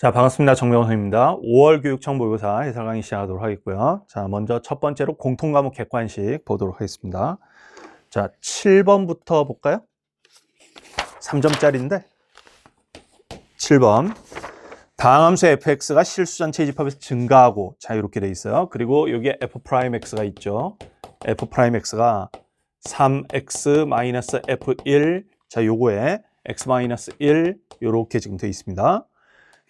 자 반갑습니다 정명호입니다 5월 교육청 모의고사 해설 강의 시작하도록 하겠고요 자 먼저 첫 번째로 공통과목 객관식 보도록 하겠습니다 자 7번부터 볼까요 3점짜리인데 7번 다항함수 fx가 실수 전체 집합에서 증가하고 자 이렇게 돼 있어요 그리고 여기에 f'x가 있죠 f'x가 3x f1 자 요거에 x 1 요렇게 지금 돼 있습니다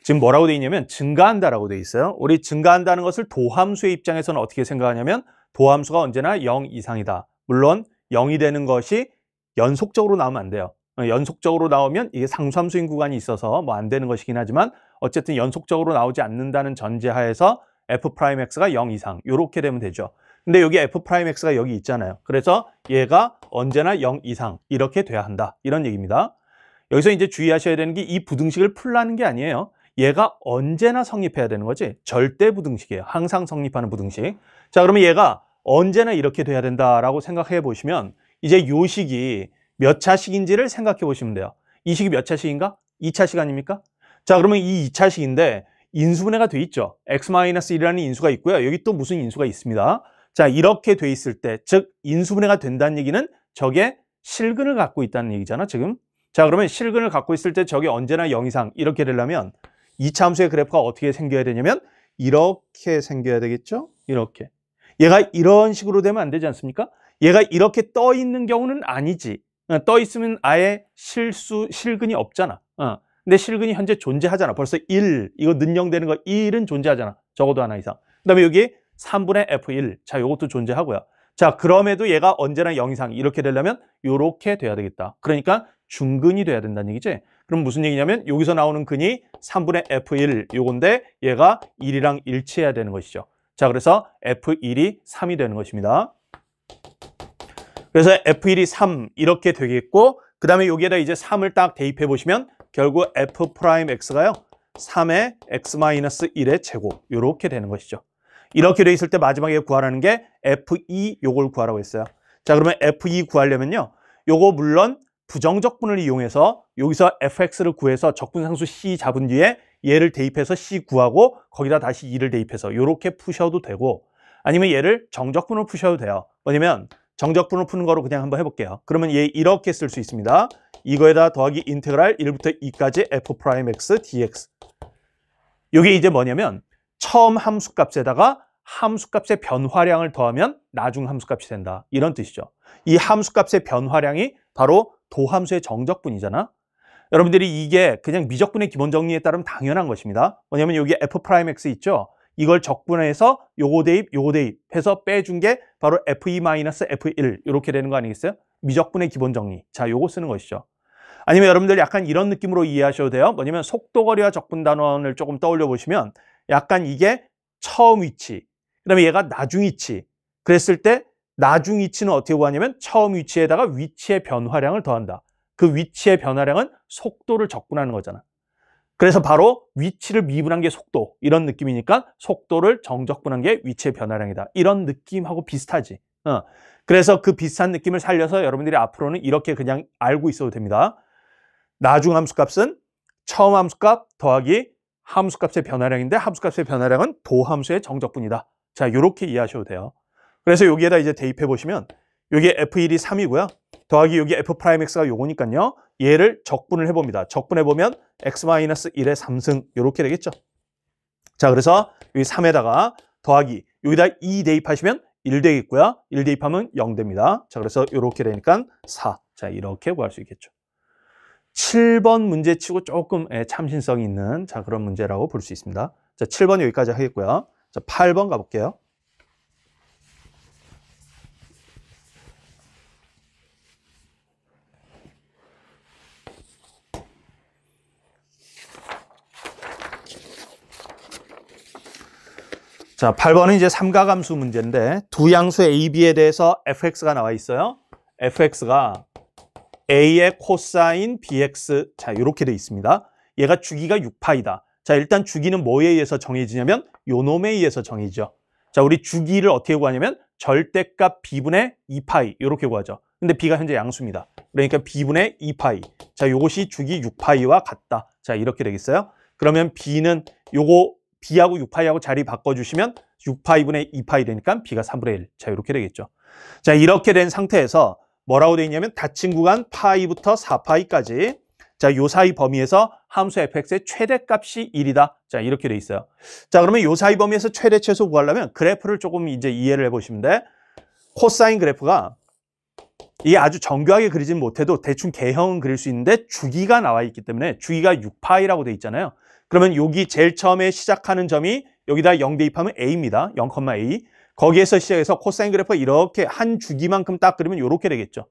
지금 뭐라고 돼 있냐면 증가한다라고 돼 있어요. 우리 증가한다는 것을 도함수의 입장에서는 어떻게 생각하냐면 도함수가 언제나 0 이상이다. 물론 0이 되는 것이 연속적으로 나오면 안 돼요. 어, 연속적으로 나오면 이게 상수함수인 구간이 있어서 뭐 안 되는 것이긴 하지만 어쨌든 연속적으로 나오지 않는다는 전제하에서 f'x가 0 이상 이렇게 되면 되죠. 근데 여기 f'x가 여기 있잖아요. 그래서 얘가 언제나 0 이상 이렇게 돼야 한다. 이런 얘기입니다. 여기서 이제 주의하셔야 되는 게 이 부등식을 풀라는 게 아니에요. 얘가 언제나 성립해야 되는 거지 절대 부등식이에요 항상 성립하는 부등식 자 그러면 얘가 언제나 이렇게 돼야 된다라고 생각해 보시면 이제 요 식이 몇 차식인지를 생각해 보시면 돼요 이 식이 몇 차식인가? 2차 시간입니까? 자 그러면 이 2차 식인데 인수분해가 돼 있죠 x-1이라는 인수가 있고요 여기 또 무슨 인수가 있습니다 자 이렇게 돼 있을 때 즉 인수분해가 된다는 얘기는 저게 실근을 갖고 있다는 얘기잖아 지금 자 그러면 실근을 갖고 있을 때 저게 언제나 0 이상 이렇게 되려면 이차 함수의 그래프가 어떻게 생겨야 되냐면 이렇게 생겨야 되겠죠? 이렇게. 얘가 이런 식으로 되면 안 되지 않습니까? 얘가 이렇게 떠 있는 경우는 아니지. 어, 떠 있으면 아예 실수, 실근이 없잖아. 어, 근데 실근이 현재 존재하잖아. 벌써 1, 이거 능영되는거 1은 존재하잖아. 적어도 하나 이상. 그 다음에 여기 3분의 F1. 자, 이것도 존재하고요. 자, 그럼에도 얘가 언제나 0 이상 이렇게 되려면 이렇게 돼야 되겠다. 그러니까 중근이 돼야 된다는 얘기지. 그럼 무슨 얘기냐면 여기서 나오는 근이 3분의 F1 요건데 얘가 1이랑 일치해야 되는 것이죠. 자 그래서 F1이 3이 되는 것입니다. 그래서 F1이 3 이렇게 되겠고 그 다음에 여기에다 이제 3을 딱 대입해 보시면 결국 F'X가요. 3의 X-1의 제곱 이렇게 되는 것이죠. 이렇게 돼 있을 때 마지막에 구하라는 게 F2 요걸 구하라고 했어요. 자 그러면 F2 구하려면요. 요거 물론 부정적분을 이용해서 여기서 fx를 구해서 적분상수 c 잡은 뒤에 얘를 대입해서 c 구하고 거기다 다시 2를 대입해서 이렇게 푸셔도 되고 아니면 얘를 정적분을 푸셔도 돼요 뭐냐면 정적분을 푸는 거로 그냥 한번 해볼게요 그러면 얘 이렇게 쓸 수 있습니다 이거에다 더하기 인테그랄 1부터 2까지 f'x dx 이게 이제 뭐냐면 처음 함수값에다가 함수값의 변화량을 더하면 나중 함수값이 된다 이런 뜻이죠 이 함수값의 변화량이 바로 도함수의 정적분이잖아. 여러분들이 이게 그냥 미적분의 기본 정리에 따르면 당연한 것입니다. 뭐냐면 여기 f'x 있죠? 이걸 적분해서 요거 대입, 요거 대입 해서 빼준 게 바로 fe-f1 이렇게 되는 거 아니겠어요? 미적분의 기본 정리. 자, 요거 쓰는 것이죠. 아니면 여러분들 약간 이런 느낌으로 이해하셔도 돼요. 뭐냐면 속도거리와 적분 단원을 조금 떠올려 보시면 약간 이게 처음 위치, 그 다음에 얘가 나중 위치 그랬을 때 나중 위치는 어떻게 구하냐면 처음 위치에다가 위치의 변화량을 더한다. 그 위치의 변화량은 속도를 적분하는 거잖아. 그래서 바로 위치를 미분한 게 속도 이런 느낌이니까 속도를 정적분한 게 위치의 변화량이다. 이런 느낌하고 비슷하지. 어. 그래서 그 비슷한 느낌을 살려서 여러분들이 앞으로는 이렇게 그냥 알고 있어도 됩니다. 나중 함수값은 처음 함수값 더하기 함수값의 변화량인데 함수값의 변화량은 도함수의 정적분이다. 자, 이렇게 이해하셔도 돼요. 그래서 여기에다 이제 대입해 보시면 여기에 F1이 3이고요. 더하기 여기 F'X가 요거니까요. 얘를 적분을 해봅니다. 적분해 보면 X-1의 3승 이렇게 되겠죠. 자, 그래서 여기 3에다가 더하기 여기다 2 대입하시면 1 되겠고요. 1 대입하면 0 됩니다. 자, 그래서 이렇게 되니까 4. 자, 이렇게 구할 수 있겠죠. 7번 문제치고 조금 예, 참신성이 있는 자 그런 문제라고 볼 수 있습니다. 자, 7번 여기까지 하겠고요. 자, 8번 가볼게요. 자, 8번은 이제 삼가감수 문제인데 두 양수 AB에 대해서 fx가 나와 있어요. fx가 a의 코사인 bx 자, 이렇게 돼 있습니다. 얘가 주기가 6파이다. 자, 일단 주기는 뭐에 의해서 정해지냐면 요놈에 의해서 정해지죠. 자, 우리 주기를 어떻게 구하냐면 절대값 b분의 2파이 이렇게 구하죠. 근데 b가 현재 양수입니다. 그러니까 b분의 2파이. 자, 요것이 주기 6파이와 같다. 자, 이렇게 되겠어요. 그러면 b는 요거 B하고 6파이하고 자리 바꿔주시면 6파이분의 2파이 되니까 B가 3분의 1. 자, 이렇게 되겠죠. 자, 이렇게 된 상태에서 뭐라고 돼 있냐면 닫힌 구간 파이부터 4파이까지 자, 요 사이 범위에서 함수 fx의 최대값이 1이다. 자, 이렇게 돼 있어요. 자, 그러면 요 사이 범위에서 최대 최소 구하려면 그래프를 조금 이제 이해를 해보시면 돼. 코사인 그래프가 이게 아주 정교하게 그리진 못해도 대충 개형은 그릴 수 있는데 주기가 나와 있기 때문에 주기가 6파이라고 돼 있잖아요. 그러면 여기 제일 처음에 시작하는 점이 여기다 0 대입하면 a입니다. 0,a. 거기에서 시작해서 코사인 그래프 이렇게 한 주기만큼 딱 그리면 이렇게 되겠죠.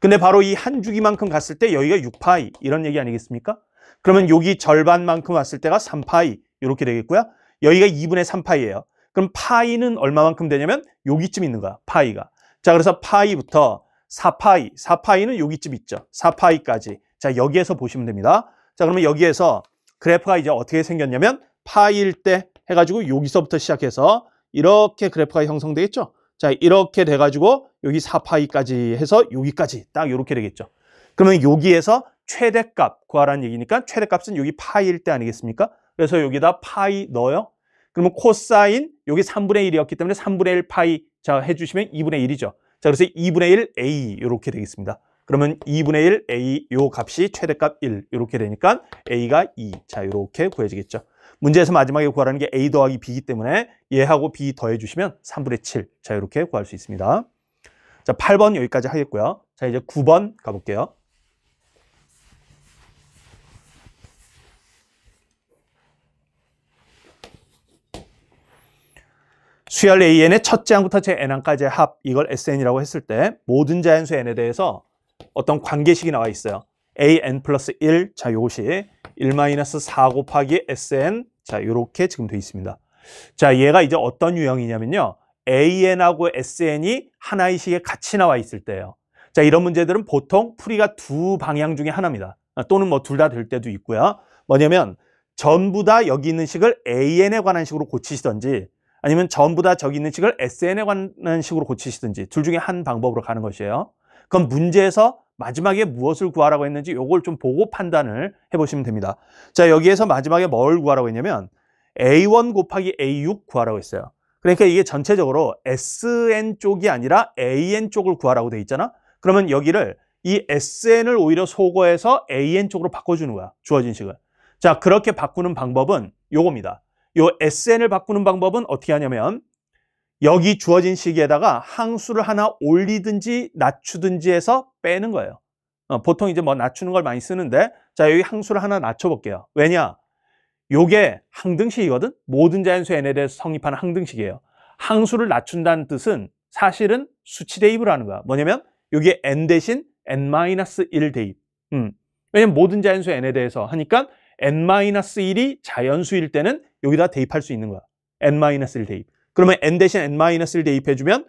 근데 바로 이 한 주기만큼 갔을 때 여기가 6파이 이런 얘기 아니겠습니까? 그러면 여기 절반만큼 왔을 때가 3파이 이렇게 되겠고요. 여기가 2분의 3파이예요. 그럼 파이는 얼마만큼 되냐면 여기쯤 있는 거야. 파이가. 자 그래서 파이부터 4파이, 4파이는 여기쯤 있죠. 4파이까지. 자 여기에서 보시면 됩니다. 자 그러면 여기에서 그래프가 이제 어떻게 생겼냐면 파일 때 해가지고 여기서부터 시작해서 이렇게 그래프가 형성되겠죠. 자 이렇게 돼가지고 여기 4파이까지 해서 여기까지 딱 이렇게 되겠죠. 그러면 여기에서 최대값 구하라는 얘기니까 최대값은 여기 파일 때 아니겠습니까? 그래서 여기다 파이 넣어요. 그러면 코사인 여기 3분의 1이었기 때문에 3분의 1 파이 자 해주시면 2분의 1이죠. 자 그래서 2분의 1 a 이렇게 되겠습니다. 그러면 2분의 1 a 요 값이 최대값 1 이렇게 되니까 a가 2. 자 이렇게 구해지겠죠. 문제에서 마지막에 구하라는 게 a 더하기 b이기 때문에 얘하고 b 더해주시면 3분의 7. 자 이렇게 구할 수 있습니다. 자 8번 여기까지 하겠고요. 자 이제 9번 가볼게요. 수열 AN의 첫째 항부터 제 N항까지의 합 이걸 SN이라고 했을 때 모든 자연수 N에 대해서 어떤 관계식이 나와 있어요. an 플러스 1, 자, 이것이1 마이너스 4 곱하기 sn, 자, 이렇게 지금 돼 있습니다. 자, 얘가 이제 어떤 유형이냐면요. an하고 sn이 하나의 식에 같이 나와 있을 때예요. 자, 이런 문제들은 보통 풀이가 두 방향 중에 하나입니다. 또는 뭐 둘 다 될 때도 있고요. 뭐냐면 전부 다 여기 있는 식을 an에 관한 식으로 고치시던지 아니면 전부 다 저기 있는 식을 sn에 관한 식으로 고치시든지 둘 중에 한 방법으로 가는 것이에요. 그럼 문제에서 마지막에 무엇을 구하라고 했는지 이걸좀 보고 판단을 해보시면 됩니다. 자, 여기에서 마지막에 뭘 구하라고 했냐면 A1 곱하기 A6 구하라고 했어요. 그러니까 이게 전체적으로 SN 쪽이 아니라 AN 쪽을 구하라고 돼 있잖아. 그러면 여기를 이 SN을 오히려 소거해서 AN 쪽으로 바꿔주는 거야. 주어진 식을. 자, 그렇게 바꾸는 방법은 요겁니다. 요 SN을 바꾸는 방법은 어떻게 하냐면 여기 주어진 시기에다가 항수를 하나 올리든지 낮추든지 해서 빼는 거예요. 어, 보통 이제 뭐 낮추는 걸 많이 쓰는데 자 여기 항수를 하나 낮춰볼게요. 왜냐? 요게 항등식이거든? 모든 자연수 n에 대해서 성립하는 항등식이에요. 항수를 낮춘다는 뜻은 사실은 수치 대입을 하는 거야. 뭐냐면 여기 n 대신 n-1 대입. 음. 왜냐면 모든 자연수 n에 대해서 하니까 n-1이 자연수일 때는 여기다 대입할 수 있는 거야. n-1 대입. 그러면 n 대신 n-1 대입해주면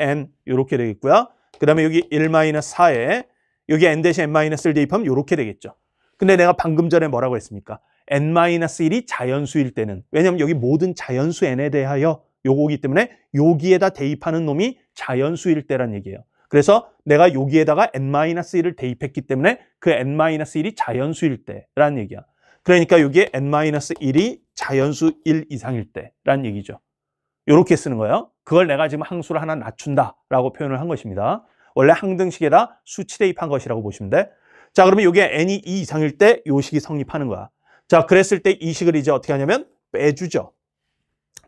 an 이렇게 되겠고요. 그 다음에 여기 1-4에 여기 n 대신 n-1 대입하면 이렇게 되겠죠. 근데 내가 방금 전에 뭐라고 했습니까? n-1이 자연수일 때는 왜냐면 여기 모든 자연수 n에 대하여 요거기 때문에 여기에다 대입하는 놈이 자연수일 때란 얘기예요. 그래서 내가 여기에다가 n-1을 대입했기 때문에 그 n-1이 자연수일 때란 얘기야. 그러니까 여기에 n-1이 자연수 1 이상일 때란 얘기죠. 이렇게 쓰는 거예요. 그걸 내가 지금 항수를 하나 낮춘다라고 표현을 한 것입니다. 원래 항등식에다 수치 대입한 것이라고 보시면 돼. 자, 그러면 이게 n이 2 이상일 때요 식이 성립하는 거야. 자, 그랬을 때 이 식을 이제 어떻게 하냐면 빼주죠.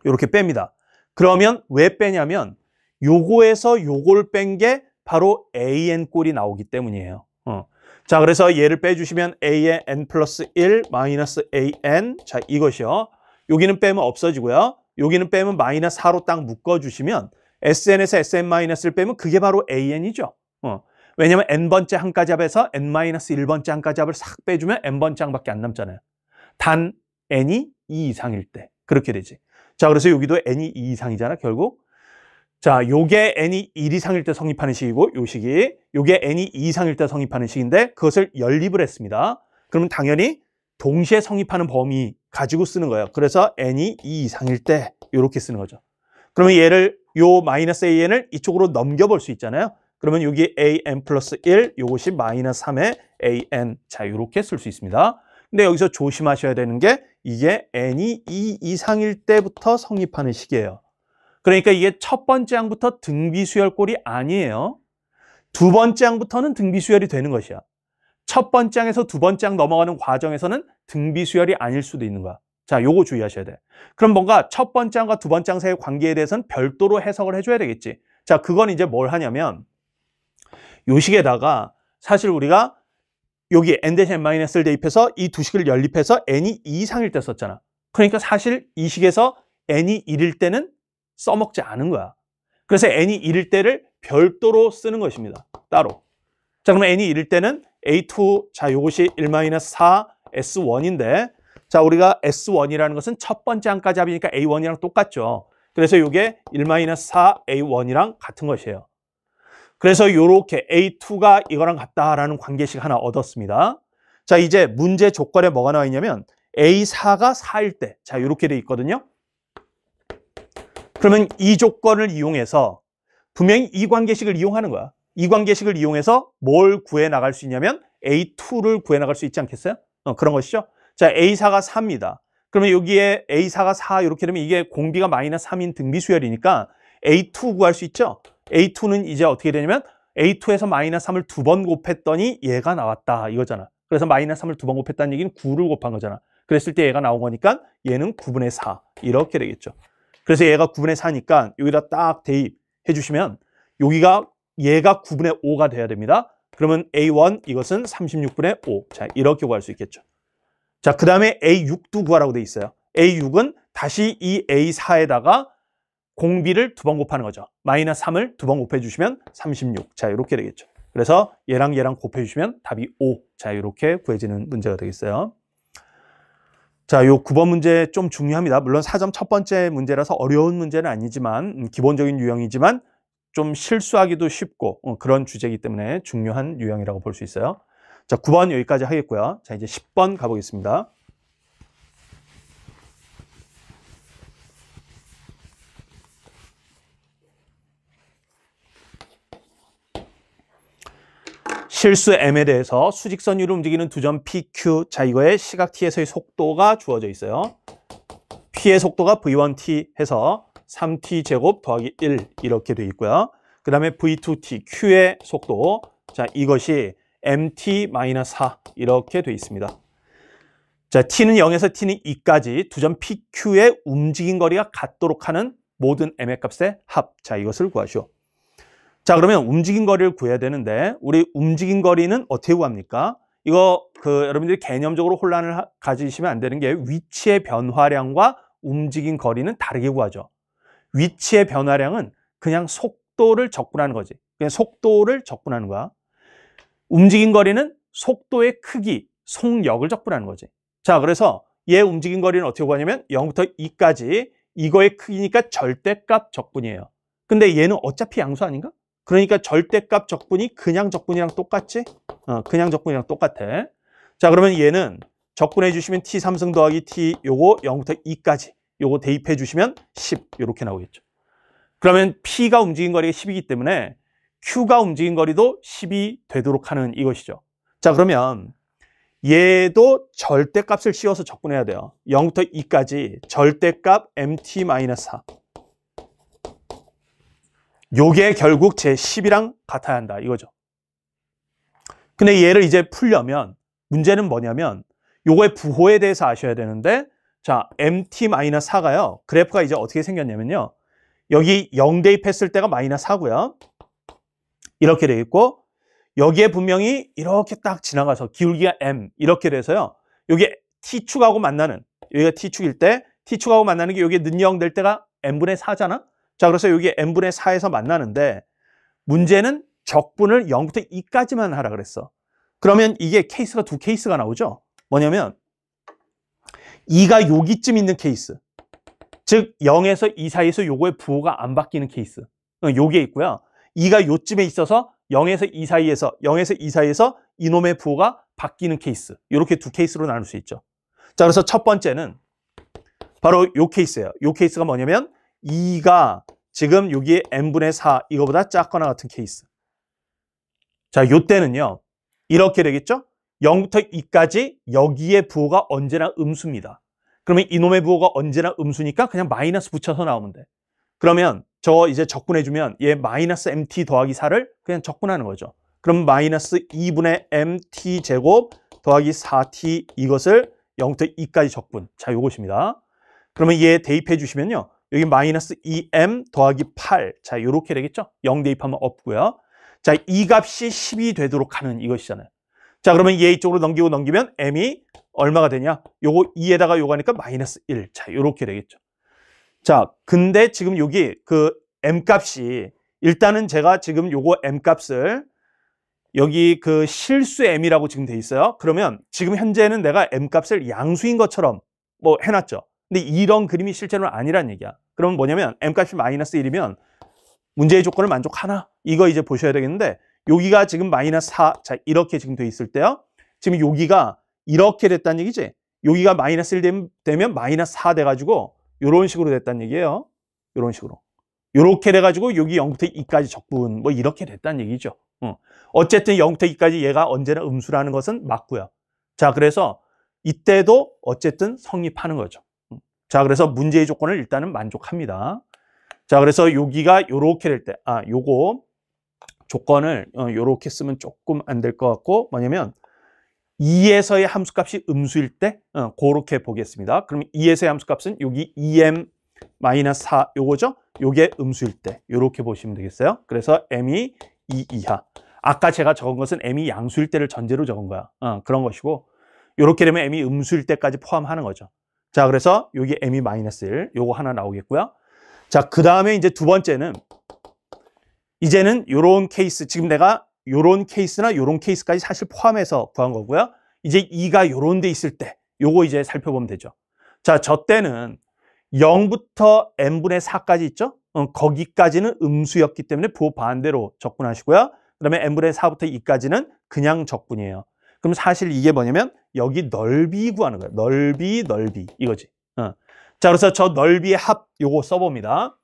이렇게 뺍니다. 그러면 왜 빼냐면 요거에서 요걸 뺀 게 바로 an 꼴이 나오기 때문이에요. 어. 자, 그래서 얘를 빼주시면 a의 n 플러스 1 마이너스 an 자, 이것이요. 여기는 빼면 없어지고요. 여기는 빼면 마이너스 4로 딱 묶어주시면 SN에서 SN-를 빼면 그게 바로 AN이죠. 어. 왜냐면 N번째 한지합해서 N-1번째 한가 잡을 싹 빼주면 N번째 항밖에 안 남잖아요. 단 N이 2 이상일 때. 그렇게 되지. 자, 그래서 여기도 N이 2 이상이잖아, 결국. 자, 요게 N이 1 이상일 때 성립하는 식이고, 요 식이. 요게 N이 2 이상일 때 성립하는 식인데, 그것을 연립을 했습니다. 그러면 당연히 동시에 성립하는 범위 가지고 쓰는 거예요. 그래서 n이 2 이상일 때 이렇게 쓰는 거죠. 그러면 얘를 요 마이너스 an을 이쪽으로 넘겨볼 수 있잖아요. 그러면 여기 an 플러스 1, 이것이 마이너스 3의 an. 자, 이렇게 쓸 수 있습니다. 근데 여기서 조심하셔야 되는 게 이게 n이 2 이상일 때부터 성립하는 식이에요. 그러니까 이게 첫 번째 항부터 등비수열꼴이 아니에요. 두 번째 항부터는 등비수열이 되는 것이야. 첫 번째 항에서 두 번째 항 넘어가는 과정에서는 등비 수열이 아닐 수도 있는 거야. 자, 요거 주의하셔야 돼. 그럼 뭔가 첫 번째 항과 두 번째 항 사이의 관계에 대해서는 별도로 해석을 해줘야 되겠지. 자, 그건 이제 뭘 하냐면 요 식에다가 사실 우리가 여기 n 대신 n 마이너스를 대입해서 이 두 식을 연립해서 n이 2 이상일 때 썼잖아. 그러니까 사실 이 식에서 n이 1일 때는 써먹지 않은 거야. 그래서 n이 1일 때를 별도로 쓰는 것입니다. 따로. 자, 그럼 n이 1일 때는 A2, 자, 이것이 1-4 S1인데 자, 우리가 S1이라는 것은 첫 번째 항까지 합이니까 A1이랑 똑같죠. 그래서 이게 1-4 A1이랑 같은 것이에요. 그래서 이렇게 A2가 이거랑 같다라는 관계식 하나 얻었습니다. 자, 이제 문제 조건에 뭐가 나와 있냐면 A4가 4일 때, 자, 이렇게 돼 있거든요. 그러면 이 조건을 이용해서 분명히 이 관계식을 이용하는 거야. 이 관계식을 이용해서 뭘 구해 나갈 수 있냐면 A2를 구해 나갈 수 있지 않겠어요? 어, 그런 것이죠. 자, A4가 4입니다. 그러면 여기에 A4가 4 이렇게 되면 이게 공비가 마이너스 3인 등비수열이니까 A2 구할 수 있죠? A2는 이제 어떻게 되냐면 A2에서 마이너스 3을 두 번 곱했더니 얘가 나왔다 이거잖아. 그래서 마이너스 3을 두 번 곱했다는 얘기는 9를 곱한 거잖아. 그랬을 때 얘가 나온 거니까 얘는 9분의 4 이렇게 되겠죠. 그래서 얘가 9분의 4니까 여기다 딱 대입해 주시면 여기가 얘가 9분의 5가 돼야 됩니다. 그러면 A1 이것은 36분의 5. 자 이렇게 구할 수 있겠죠. 자그 다음에 A6도 구하라고 돼 있어요. A6은 다시 이 A4에다가 공비를 두 번 곱하는 거죠. 마이너스 3을 두 번 곱해 주시면 36. 자 이렇게 되겠죠. 그래서 얘랑 얘랑 곱해 주시면 답이 5. 자 이렇게 구해지는 문제가 되겠어요. 자, 요 9번 문제 좀 중요합니다. 물론 4점 첫 번째 문제라서 어려운 문제는 아니지만 음, 기본적인 유형이지만 좀 실수하기도 쉽고 어, 그런 주제이기 때문에 중요한 유형이라고 볼 수 있어요. 자, 9번 여기까지 하겠고요. 자, 이제 10번 가보겠습니다. 실수 M에 대해서 수직선 위로 움직이는 두 점 PQ 자 이거의 시각 T에서의 속도가 주어져 있어요 P의 속도가 V1T 해서 3t 제곱 더하기 1 이렇게 되어 있고요. 그 다음에 v2t, q의 속도 자 이것이 mt-4 이렇게 되어 있습니다. 자 t는 0에서 t는 2까지 두 점 pq의 움직임 거리가 같도록 하는 모든 m의 값의 합. 자 이것을 구하시오. 자 그러면 움직임 거리를 구해야 되는데 우리 움직임 거리는 어떻게 구합니까? 이거 그 여러분들이 개념적으로 혼란을 가지시면 안 되는 게 위치의 변화량과 움직임 거리는 다르게 구하죠. 위치의 변화량은 그냥 속도를 적분하는 거지. 그냥 속도를 적분하는 거야. 움직인 거리는 속도의 크기, 속력을 적분하는 거지. 자, 그래서 얘 움직인 거리는 어떻게 구하냐면 0부터 2까지 이거의 크기니까 절대값 적분이에요. 근데 얘는 어차피 양수 아닌가? 그러니까 절대값 적분이 그냥 적분이랑 똑같지? 어, 그냥 적분이랑 똑같아. 자, 그러면 얘는 적분해 주시면 t3승 더하기 t 요거 0부터 2까지 요거 대입해 주시면 10 이렇게 나오겠죠. 그러면 P가 움직인 거리가 10이기 때문에 Q가 움직인 거리도 10이 되도록 하는 이것이죠. 자 그러면 얘도 절대값을 씌워서 접근해야 돼요. 0부터 2까지 절대값 mt-4 요게 결국 제 10이랑 같아야 한다 이거죠. 근데 얘를 이제 풀려면 문제는 뭐냐면 요거의 부호에 대해서 아셔야 되는데 자, mt-4가요. 그래프가 이제 어떻게 생겼냐면요. 여기 0 대입했을 때가 마이너 4고요. 이렇게 되어 있고 여기에 분명히 이렇게 딱 지나가서 기울기가 m 이렇게 돼서요. 여기 t축하고 만나는 여기가 t축일 때 t축하고 만나는 게 여기 능영될 때가 m 분의 4잖아. 자, 그래서 여기 m 분의 4에서 만나는데 문제는 적분을 0부터 2까지만 하라 그랬어. 그러면 이게 케이스가 두 케이스가 나오죠. 뭐냐면 2가 여기쯤 있는 케이스. 즉 0에서 2 사이에서 요거의 부호가 안 바뀌는 케이스. 어, 요게 있고요. 2가 요쯤에 있어서 0에서 2 사이에서 0에서 2 사이에서 이놈의 부호가 바뀌는 케이스. 이렇게 두 케이스로 나눌 수 있죠. 자, 그래서 첫 번째는 바로 요 케이스예요. 요 케이스가 뭐냐면 2가 지금 여기에 n분의 4 이거보다 작거나 같은 케이스. 자, 요때는요. 이렇게 되겠죠? 0부터 2까지 여기에 부호가 언제나 음수입니다. 그러면 이놈의 부호가 언제나 음수니까 그냥 마이너스 붙여서 나오면 돼. 그러면 저 이제 적분해주면 얘 마이너스 mt 더하기 4를 그냥 적분하는 거죠. 그럼 마이너스 2분의 mt 제곱 더하기 4t 이것을 0부터 2까지 적분. 자, 요것입니다. 그러면 얘 대입해 주시면요. 여기 마이너스 2m 더하기 8. 자, 요렇게 되겠죠? 0 대입하면 없고요. 자, 이 값이 10이 되도록 하는 이것이잖아요. 자 그러면 얘 이쪽으로 넘기고 넘기면 m이 얼마가 되냐? 요거 2에다가 요거 하니까 마이너스 1. 자 요렇게 되겠죠. 자 근데 지금 여기 그 m값이 일단은 제가 지금 요거 m값을 여기 그 실수 m이라고 지금 돼 있어요. 그러면 지금 현재는 내가 m값을 양수인 것처럼 뭐 해놨죠. 근데 이런 그림이 실제로는 아니란 얘기야. 그러면 뭐냐면 m값이 마이너스 1이면 문제의 조건을 만족하나? 이거 이제 보셔야 되겠는데 여기가 지금 마이너스 4. 자, 이렇게 지금 돼 있을 때요. 지금 여기가 이렇게 됐다는 얘기지. 여기가 마이너스 1 되면 마이너스 4 돼가지고 이런 식으로 됐다는 얘기예요. 이런 식으로. 이렇게 돼가지고 여기 0부터 2까지 적분 뭐 이렇게 됐다는 얘기죠. 어. 어쨌든 0부터 2까지 얘가 언제나 음수라는 것은 맞고요. 자, 그래서 이때도 어쨌든 성립하는 거죠. 음. 자, 그래서 문제의 조건을 일단은 만족합니다. 자, 그래서 여기가 이렇게 될 때, 아, 요거 조건을 이렇게 어, 쓰면 조금 안 될 것 같고 뭐냐면 2에서의 함수값이 음수일 때 어, 그렇게 보겠습니다. 그럼 2에서의 함수값은 여기 2m 4 요거죠? 요게 음수일 때 요렇게 보시면 되겠어요. 그래서 m이 2 이하. 아까 제가 적은 것은 m이 양수일 때를 전제로 적은 거야. 어, 그런 것이고 요렇게 되면 m이 음수일 때까지 포함하는 거죠. 자, 그래서 여기 m이 마이너스 1 요거 하나 나오겠고요. 자, 그 다음에 이제 두 번째는 이제는 요런 케이스, 지금 내가 요런 케이스나 요런 케이스까지 사실 포함해서 구한 거고요. 이제 이가요런데 있을 때 요거 이제 살펴보면 되죠. 자, 저 때는 0부터 n분의 4까지 있죠? 어, 거기까지는 음수였기 때문에 부호반대로 접근하시고요. 그 다음에 n분의 4부터 2까지는 그냥 적분이에요 그럼 사실 이게 뭐냐면 여기 넓이 구하는 거예요. 넓이, 넓이 이거지. 어. 자, 그래서 저 넓이의 합 요거 써봅니다.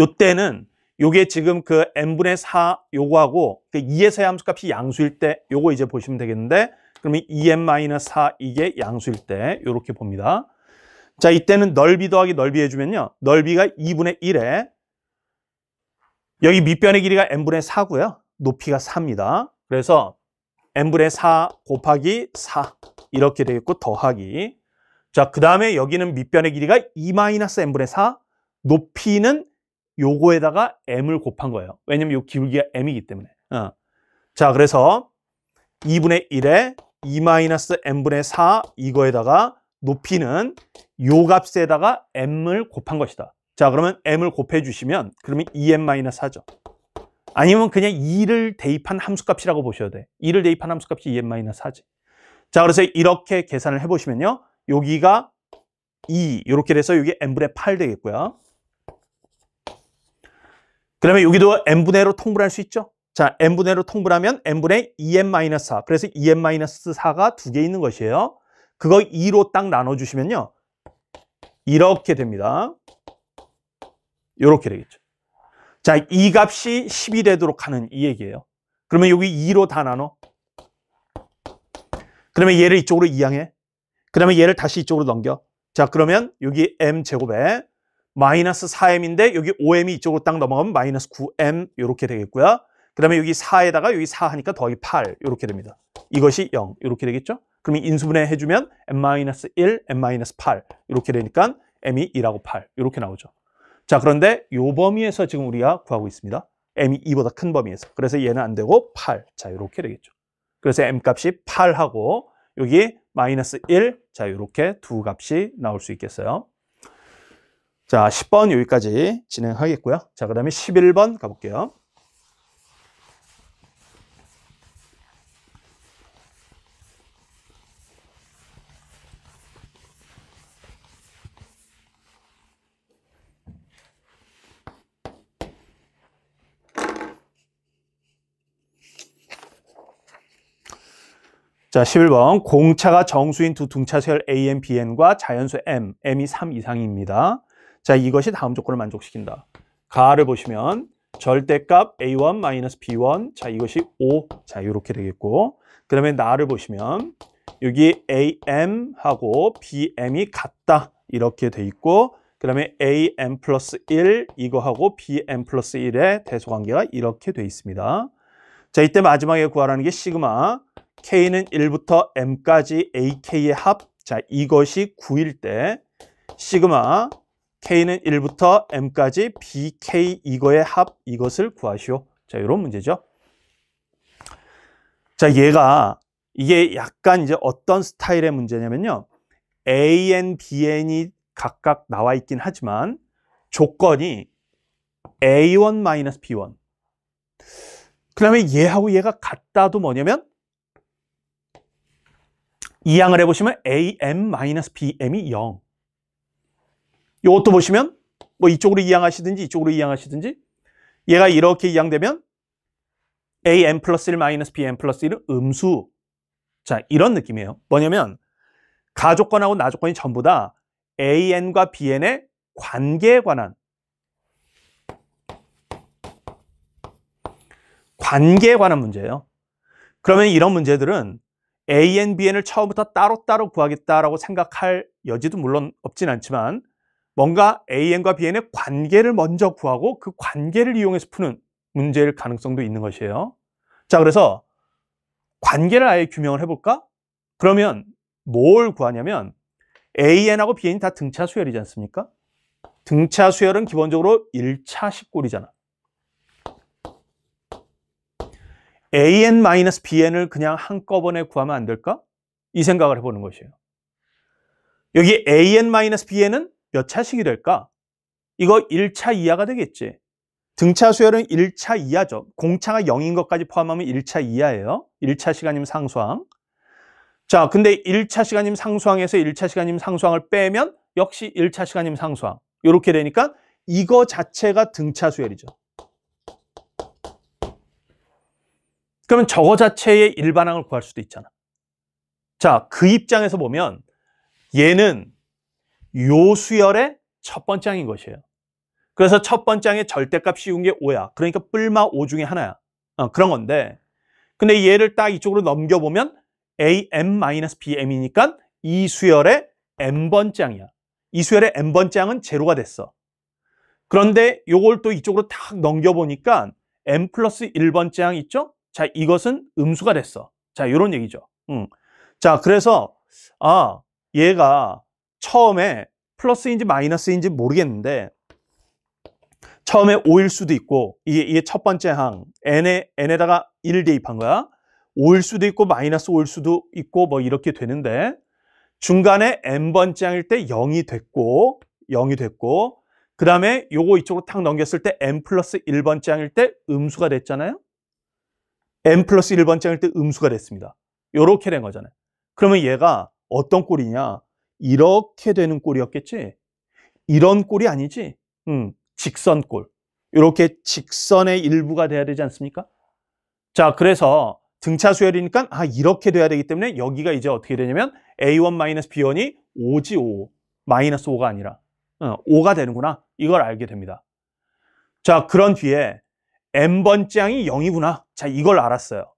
요때는 요게 지금 그 n분의 4 요거하고 그 그러니까 2에서의 함수값이 양수일 때 요거 이제 보시면 되겠는데 그러면 2n-4 이게 양수일 때 요렇게 봅니다. 자, 이때는 넓이 더하기 넓이 해주면요. 넓이가 2분의 1에 여기 밑변의 길이가 n분의 4고요. 높이가 4입니다. 그래서 n분의 4 곱하기 4 이렇게 되어있고 더하기 자, 그 다음에 여기는 밑변의 길이가 2-n분의 4 높이는 요거에다가 m을 곱한 거예요. 왜냐면 요 기울기가 m이기 때문에. 어. 자, 그래서 2분의 1에 2-m분의 4 이거에다가 높이는 요 값에다가 m을 곱한 것이다. 자, 그러면 m을 곱해 주시면 그러면 2m-4죠. 아니면 그냥 2를 대입한 함수값이라고 보셔야 돼. 2를 대입한 함수값이 2m-4지. 자, 그래서 이렇게 계산을 해보시면요. 여기가 2, e, 이렇게 돼서 여기 m분의 8 되겠고요. 그러면 여기도 n분의 1로 통분할 수 있죠? 자, n분의 1로 통분하면 n분의 2n-4. 그래서 2n-4가 두 개 있는 것이에요. 그거 2로 딱 나눠주시면요. 이렇게 됩니다. 이렇게 되겠죠. 자, 이 값이 10이 되도록 하는 이 얘기예요. 그러면 여기 2로 다 나눠. 그러면 얘를 이쪽으로 이양해. 그러면 얘를 다시 이쪽으로 넘겨. 자, 그러면 여기 m제곱에 마이너스 4m인데 여기 5m이 쪽으로딱 넘어가면 마이너스 9m 이렇게 되겠고요. 그 다음에 여기 4에다가 여기 4 하니까 더하기 8 이렇게 됩니다. 이것이 0 이렇게 되겠죠? 그러면 인수분해 해주면 m-1, m-8 이렇게 되니까 m이 2라고 8 이렇게 나오죠. 자 그런데 요 범위에서 지금 우리가 구하고 있습니다. m이 2보다 큰 범위에서. 그래서 얘는 안 되고 8. 자 이렇게 되겠죠. 그래서 m 값이 8하고 여기 마이너스 1. 자 이렇게 두 값이 나올 수 있겠어요. 자, 10번 여기까지 진행하겠고요. 자, 그 다음에 11번 가볼게요. 자, 11번 공차가 정수인 두 등차세열 a m p n 과 자연수 M, M이 3 이상입니다. 자, 이것이 다음 조건을 만족시킨다. 가를 보시면 절대값 a1 b1 자 이것이 5자 이렇게 되겠고 그 다음에 나를 보시면 여기 am하고 bm이 같다 이렇게 돼 있고 그 다음에 am 플러스 1 이거하고 bm 플러스 1의 대소관계가 이렇게 돼 있습니다 자 이때 마지막에 구하라는 게 시그마 k는 1부터 m까지 ak의 합 자 이것이 9일 때 시그마 K는 1부터 M까지 BK 이거의 합 이것을 구하시오. 자, 이런 문제죠. 자, 얘가 이게 약간 이제 어떤 스타일의 문제냐면요. AN, BN이 각각 나와 있긴 하지만 조건이 A1 B1. 그 다음에 얘하고 얘가 같다도 뭐냐면 이항을 해보시면 AM 마 BM이 0. 이것도 보시면 뭐 이쪽으로 이양하시든지 이쪽으로 이양하시든지 얘가 이렇게 이양되면 an 플러스 1 마이너스 bn 플러스 1은 음수 자 이런 느낌이에요 뭐냐면 가족권하고나족권이 전부 다 an과 bn의 관계에 관한 관계에 관한 문제예요 그러면 이런 문제들은 an, bn을 처음부터 따로따로 구하겠다라고 생각할 여지도 물론 없진 않지만 뭔가 AN과 BN의 관계를 먼저 구하고 그 관계를 이용해서 푸는 문제일 가능성도 있는 것이에요. 자, 그래서 관계를 아예 규명을 해볼까? 그러면 뭘 구하냐면 AN하고 BN이 다 등차 수열이지 않습니까? 등차 수열은 기본적으로 1차식 꼴이잖아. AN-BN을 그냥 한꺼번에 구하면 안 될까? 이 생각을 해보는 것이에요. 여기 AN-BN은 몇차씩이 될까? 이거 1차 이하가 되겠지. 등차 수열은 1차 이하죠. 공차가 0인 것까지 포함하면 1차 이하예요. 1차 시간이면 상수항. 자, 근데 1차 시간이면 상수항에서 1차 시간이면 상수항을 빼면 역시 1차 시간이면 상수항. 이렇게 되니까 이거 자체가 등차 수열이죠. 그러면 저거 자체의 일반항을 구할 수도 있잖아. 자, 그 입장에서 보면 얘는 요수열의 첫 번째인 것이에요. 그래서 첫 번째의 절대값 씌운 게 5야. 그러니까 뿔마 5 중에 하나야. 어, 그런 건데 근데 얘를 딱 이쪽으로 넘겨보면 am-bm이니까 이 수열의 n번장이야. 이 수열의 n번장은 제로가 됐어. 그런데 요걸 또 이쪽으로 딱 넘겨보니까 m 플러스 1번장 있죠? 자, 이것은 음수가 됐어. 자, 요런 얘기죠. 음. 자, 그래서 아, 얘가 처음에 플러스인지 마이너스인지 모르겠는데 처음에 5일 수도 있고 이게, 이게 첫 번째 항 n에, n에다가 1을 대입한 거야 5일 수도 있고 마이너스 5일 수도 있고 뭐 이렇게 되는데 중간에 n번째 항일 때 0이 됐고 0이 됐고 그 다음에 요거 이쪽으로 탁 넘겼을 때 n 플러스 1번째 항일 때 음수가 됐잖아요 n 플러스 1번째 항일 때 음수가 됐습니다 요렇게 된 거잖아요 그러면 얘가 어떤 꼴이냐 이렇게 되는 꼴이었겠지. 이런 꼴이 아니지. 음, 직선 꼴. 이렇게 직선의 일부가 돼야 되지 않습니까? 자, 그래서 등차 수열이니까 아 이렇게 돼야 되기 때문에 여기가 이제 어떻게 되냐면 a1 마이너스 b1이 5지 5 마이너스 5가 아니라 어, 5가 되는구나 이걸 알게 됩니다. 자 그런 뒤에 m 번 짱이 0이구나 자 이걸 알았어요.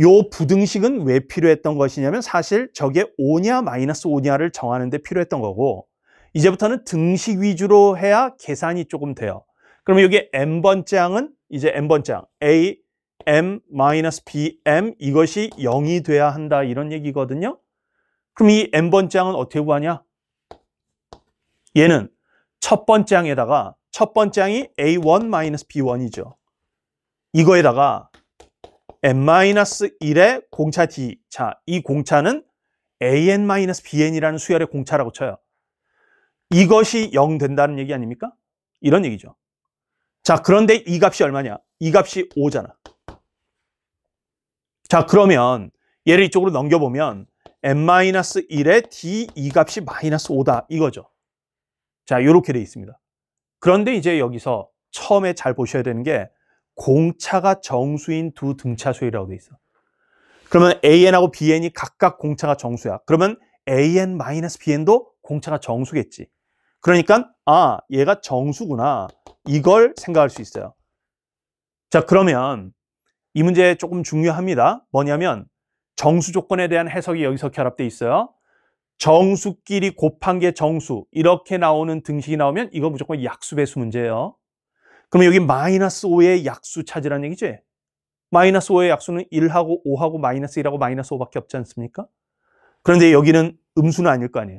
요 부등식은 왜 필요했던 것이냐면 사실 저게 오냐 마이너스 오냐를 정하는 데 필요했던 거고 이제부터는 등식 위주로 해야 계산이 조금 돼요. 그러면 여기 m 번째 항은 이제 m 번째항 a m 마이너스 b m 이것이 0이 돼야 한다 이런 얘기거든요. 그럼 이 m 번째 항은 어떻게 구하냐? 얘는 첫 번째 항에다가 첫 번째 항이 a1 마이너스 b1이죠. 이거에다가 n-1의 공차 d. 자, 이 공차는 an-bn이라는 수열의 공차라고 쳐요. 이것이 0 된다는 얘기 아닙니까? 이런 얘기죠. 자, 그런데 이 값이 얼마냐? 이 값이 5잖아. 자, 그러면 얘를 이쪽으로 넘겨보면 n-1의 d 이 값이 마이너스 5다 이거죠. 자, 이렇게 돼 있습니다. 그런데 이제 여기서 처음에 잘 보셔야 되는 게 공차가 정수인 두 등차수이라고 돼 있어. 그러면 an하고 bn이 각각 공차가 정수야. 그러면 an bn도 공차가 정수겠지. 그러니까 아 얘가 정수구나 이걸 생각할 수 있어요. 자 그러면 이 문제 조금 중요합니다. 뭐냐면 정수 조건에 대한 해석이 여기서 결합돼 있어요. 정수끼리 곱한 게 정수 이렇게 나오는 등식이 나오면 이거 무조건 약수배수 문제예요. 그럼 여기 마이너스 5의 약수 찾으라는 얘기죠 마이너스 5의 약수는 1하고 5하고 마이너스 1하고 마이너스 5밖에 없지 않습니까? 그런데 여기는 음수는 아닐 거 아니에요.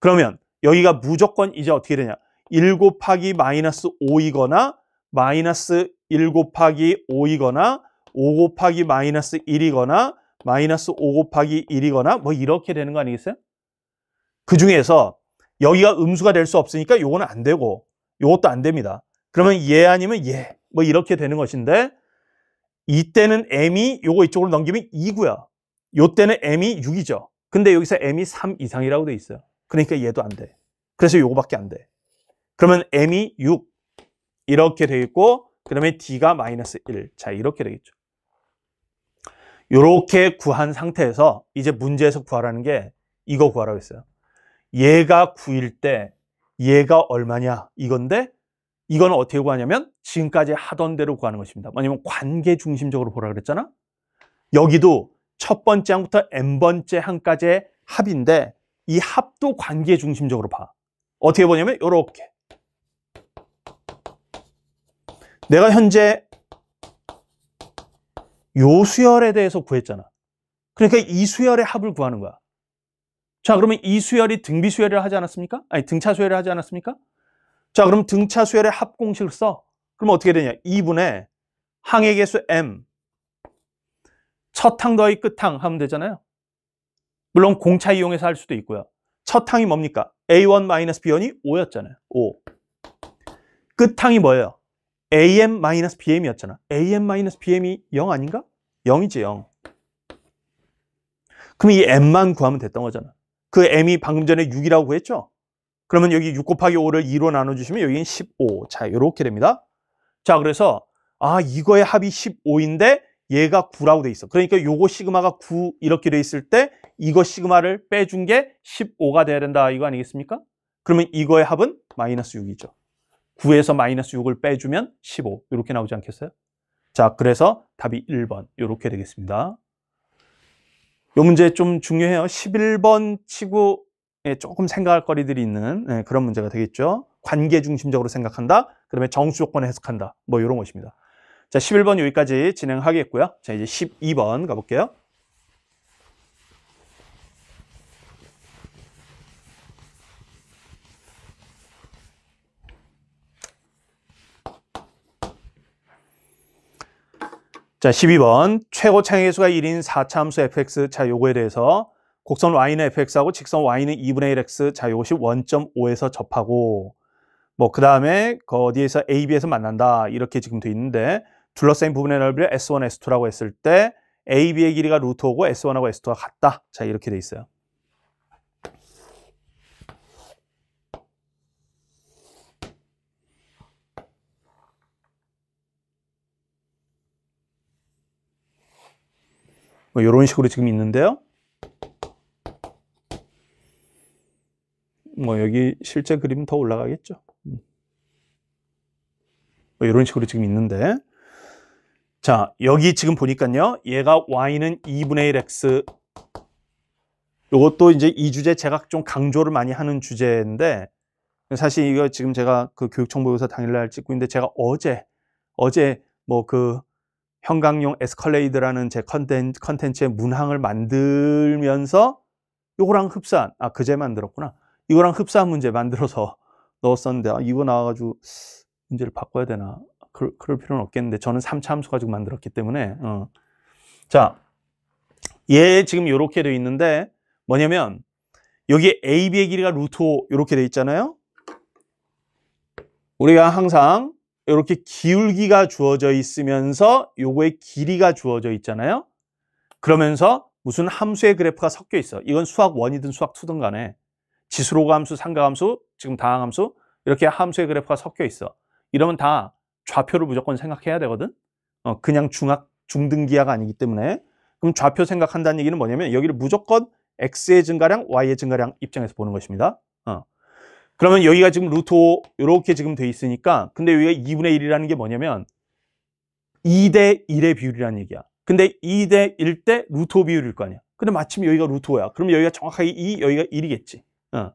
그러면 여기가 무조건 이제 어떻게 되냐? 1 곱하기 마이너스 5이거나 마이너스 1 곱하기 5이거나 5 곱하기 마이너스 1이거나 마이너스 5 곱하기 1이거나 뭐 이렇게 되는 거 아니겠어요? 그 중에서 여기가 음수가 될 수 없으니까 요거는 안 되고 요것도 안 됩니다. 그러면 예 아니면 예. 뭐 이렇게 되는 것인데 이때는 M이 요거 이쪽으로 넘기면 2고요. 요때는 M이 6이죠. 근데 여기서 M이 3 이상이라고 돼 있어요. 그러니까 얘도 안 돼. 그래서 요거밖에 안 돼. 그러면 M이 6 이렇게 돼 있고 그 다음에 D가 마이너스 1. 자 이렇게 되겠죠. 요렇게 구한 상태에서 이제 문제에서 구하라는 게 이거 구하라고 했어요. 얘가 9일 때 얘가 얼마냐 이건데 이건 어떻게 구하냐면 지금까지 하던 대로 구하는 것입니다. 왜냐면 관계 중심적으로 보라 그랬잖아. 여기도 첫 번째 항부터 n번째 항까지의 합인데 이 합도 관계 중심적으로 봐. 어떻게 보냐면 이렇게. 내가 현재 요 수열에 대해서 구했잖아. 그러니까 이 수열의 합을 구하는 거야. 자, 그러면 이 수열이 등비 수열을 하지 않았습니까? 아니, 등차 수열을 하지 않았습니까? 자, 그럼 등차 수열의 합공식을 써. 그럼 어떻게 되냐? 2분의 항의 개수 m. 첫 항 더하기 끝항 하면 되잖아요. 물론 공차 이용해서 할 수도 있고요. 첫 항이 뭡니까? a1 마이너스 b1이 5였잖아요. 5. 끝항이 뭐예요? am 마이너스 bm이었잖아. am 마이너스 bm이 0 아닌가? 0이지 0. 그럼 이 m만 구하면 됐던 거잖아. 그 m이 방금 전에 6이라고 했죠 그러면 여기 6 곱하기 5를 2로 나눠주시면 여기는 15. 자, 이렇게 됩니다. 자, 그래서 아, 이거의 합이 15인데 얘가 9라고 돼 있어. 그러니까 요거 시그마가 9 이렇게 돼 있을 때 이거 시그마를 빼준 게 15가 돼야 된다 이거 아니겠습니까? 그러면 이거의 합은 마이너스 6이죠. 9에서 마이너스 6을 빼주면 15 이렇게 나오지 않겠어요? 자 그래서 답이 1번 이렇게 되겠습니다. 이 문제 좀 중요해요. 11번 치고 예, 조금 생각할 거리들이 있는 예, 그런 문제가 되겠죠. 관계 중심적으로 생각한다. 그다음에 정수 조건을 해석한다. 뭐 이런 것입니다. 자, 11번 여기까지 진행하겠고요. 자, 이제 12번 가볼게요. 자, 12번 최고 창의수가 1인 4차함수 fx 자 요거에 대해서 곡선 y는 fx하고 직선 y는 2분의 1x 자 이것이 1.5에서 접하고 뭐 그 다음에 그 어디에서 a, b에서 만난다 이렇게 지금 돼 있는데 둘러싸인 부분의 넓이를 s1, s2라고 했을 때 a, b의 길이가 루트 5고 s1하고 s2가 같다 자 이렇게 돼 있어요 뭐 이런 식으로 지금 있는데요 뭐 여기 실제 그림 더 올라가겠죠. 음. 뭐 이런 식으로 지금 있는데 자 여기 지금 보니까요 얘가 y는 2분의 1x 이것도 이제 이 주제 제가 좀 강조를 많이 하는 주제인데 사실 이거 지금 제가 그 교육청보고서 당일날 찍고 있는데 제가 어제 어제 뭐 그형광용 에스컬레이드라는 제 컨텐, 컨텐츠의 문항을 만들면서 요거랑 흡사한 아 그제 만들었구나 이거랑 흡사한 문제 만들어서 넣었었는데 아, 이거 나와가지고 문제를 바꿔야 되나 그럴, 그럴 필요는 없겠는데 저는 3차 함수 가지고 만들었기 때문에 어. 자, 얘 지금 이렇게 되어 있는데 뭐냐면 여기 a, b의 길이가 루트 5 이렇게 되어 있잖아요 우리가 항상 이렇게 기울기가 주어져 있으면서 요거의 길이가 주어져 있잖아요 그러면서 무슨 함수의 그래프가 섞여 있어 이건 수학 1이든 수학 2든 간에 지수로감수, 상가함수, 지금 다항함수 이렇게 함수의 그래프가 섞여 있어. 이러면 다 좌표를 무조건 생각해야 되거든. 어, 그냥 중학, 중등기하가 아니기 때문에. 그럼 좌표 생각한다는 얘기는 뭐냐면 여기를 무조건 x의 증가량, y의 증가량 입장에서 보는 것입니다. 어. 그러면 여기가 지금 루트 5 이렇게 지금 돼 있으니까 근데 여기가 2분의 1이라는 게 뭐냐면 2대 1의 비율이라는 얘기야. 근데 2대 1대 루트 5 비율일 거 아니야. 근데 마침 여기가 루트 5야. 그럼 여기가 정확하게 2, 여기가 1이겠지. 어.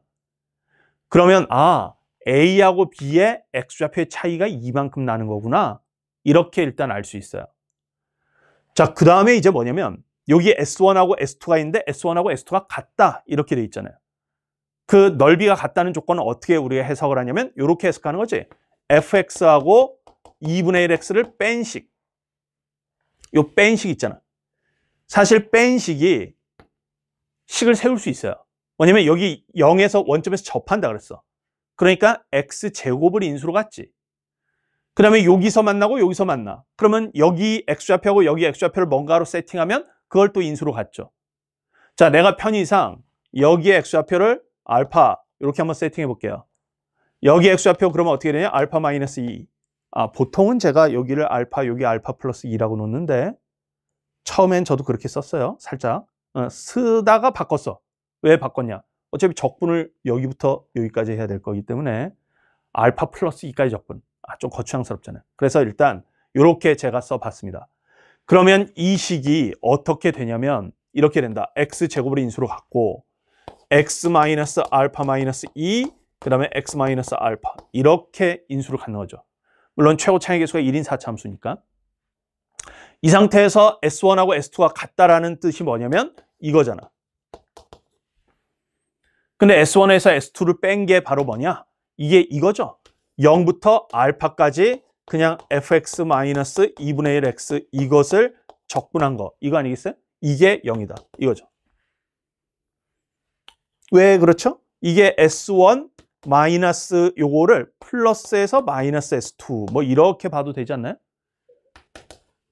그러면 아 A하고 B의 X좌표의 차이가 이만큼 나는 거구나 이렇게 일단 알 수 있어요 자그 다음에 이제 뭐냐면 여기 S1하고 S2가 있는데 S1하고 S2가 같다 이렇게 돼 있잖아요 그 넓이가 같다는 조건은 어떻게 우리가 해석을 하냐면 이렇게 해석하는 거지 fx하고 2분의 1x를 뺀 식. 요 뺀 식 있잖아. 사실 뺀 식이 식을 세울 수 있어요. 왜냐면 여기 0에서 원점에서 접한다 그랬어. 그러니까 x제곱을 인수로 갔지. 그 다음에 여기서 만나고 여기서 만나. 그러면 여기 x좌표하고 여기 x좌표를 뭔가로 세팅하면 그걸 또 인수로 갔죠. 자, 내가 편의상 여기의 x좌표를 알파 이렇게 한번 세팅해 볼게요. 여기 x좌표 그러면 어떻게 되냐? 알파 마이너스 2. 아, 보통은 제가 여기를 알파, 여기 알파 플러스 2라고 놓는데 처음엔 저도 그렇게 썼어요. 살짝. 어, 쓰다가 바꿨어. 왜 바꿨냐? 어차피 적분을 여기부터 여기까지 해야 될 거기 때문에 알파 플러스 2까지 적분. 아, 좀 거추장스럽잖아요. 그래서 일단 이렇게 제가 써봤습니다. 그러면 이 식이 어떻게 되냐면 이렇게 된다. x제곱을 인수로 갖고 x 마이너스 알파 마이너스 2, 그 다음에 x 마이너스 알파 이렇게 인수를 갖는 거죠. 물론 최고 창의 계수가 1인 4참수니까. 이 상태에서 S1하고 S2가 같다라는 뜻이 뭐냐면 이거잖아. 근데 S1에서 S2를 뺀 게 바로 뭐냐? 이게 이거죠. 0부터 알파까지 그냥 fx-2분의 1x 이것을 적분한 거. 이거 아니겠어요? 이게 0이다. 이거죠. 왜 그렇죠? 이게 S1 마이너스 요거를 플러스에서 마이너스 S2 뭐 이렇게 봐도 되지 않나요?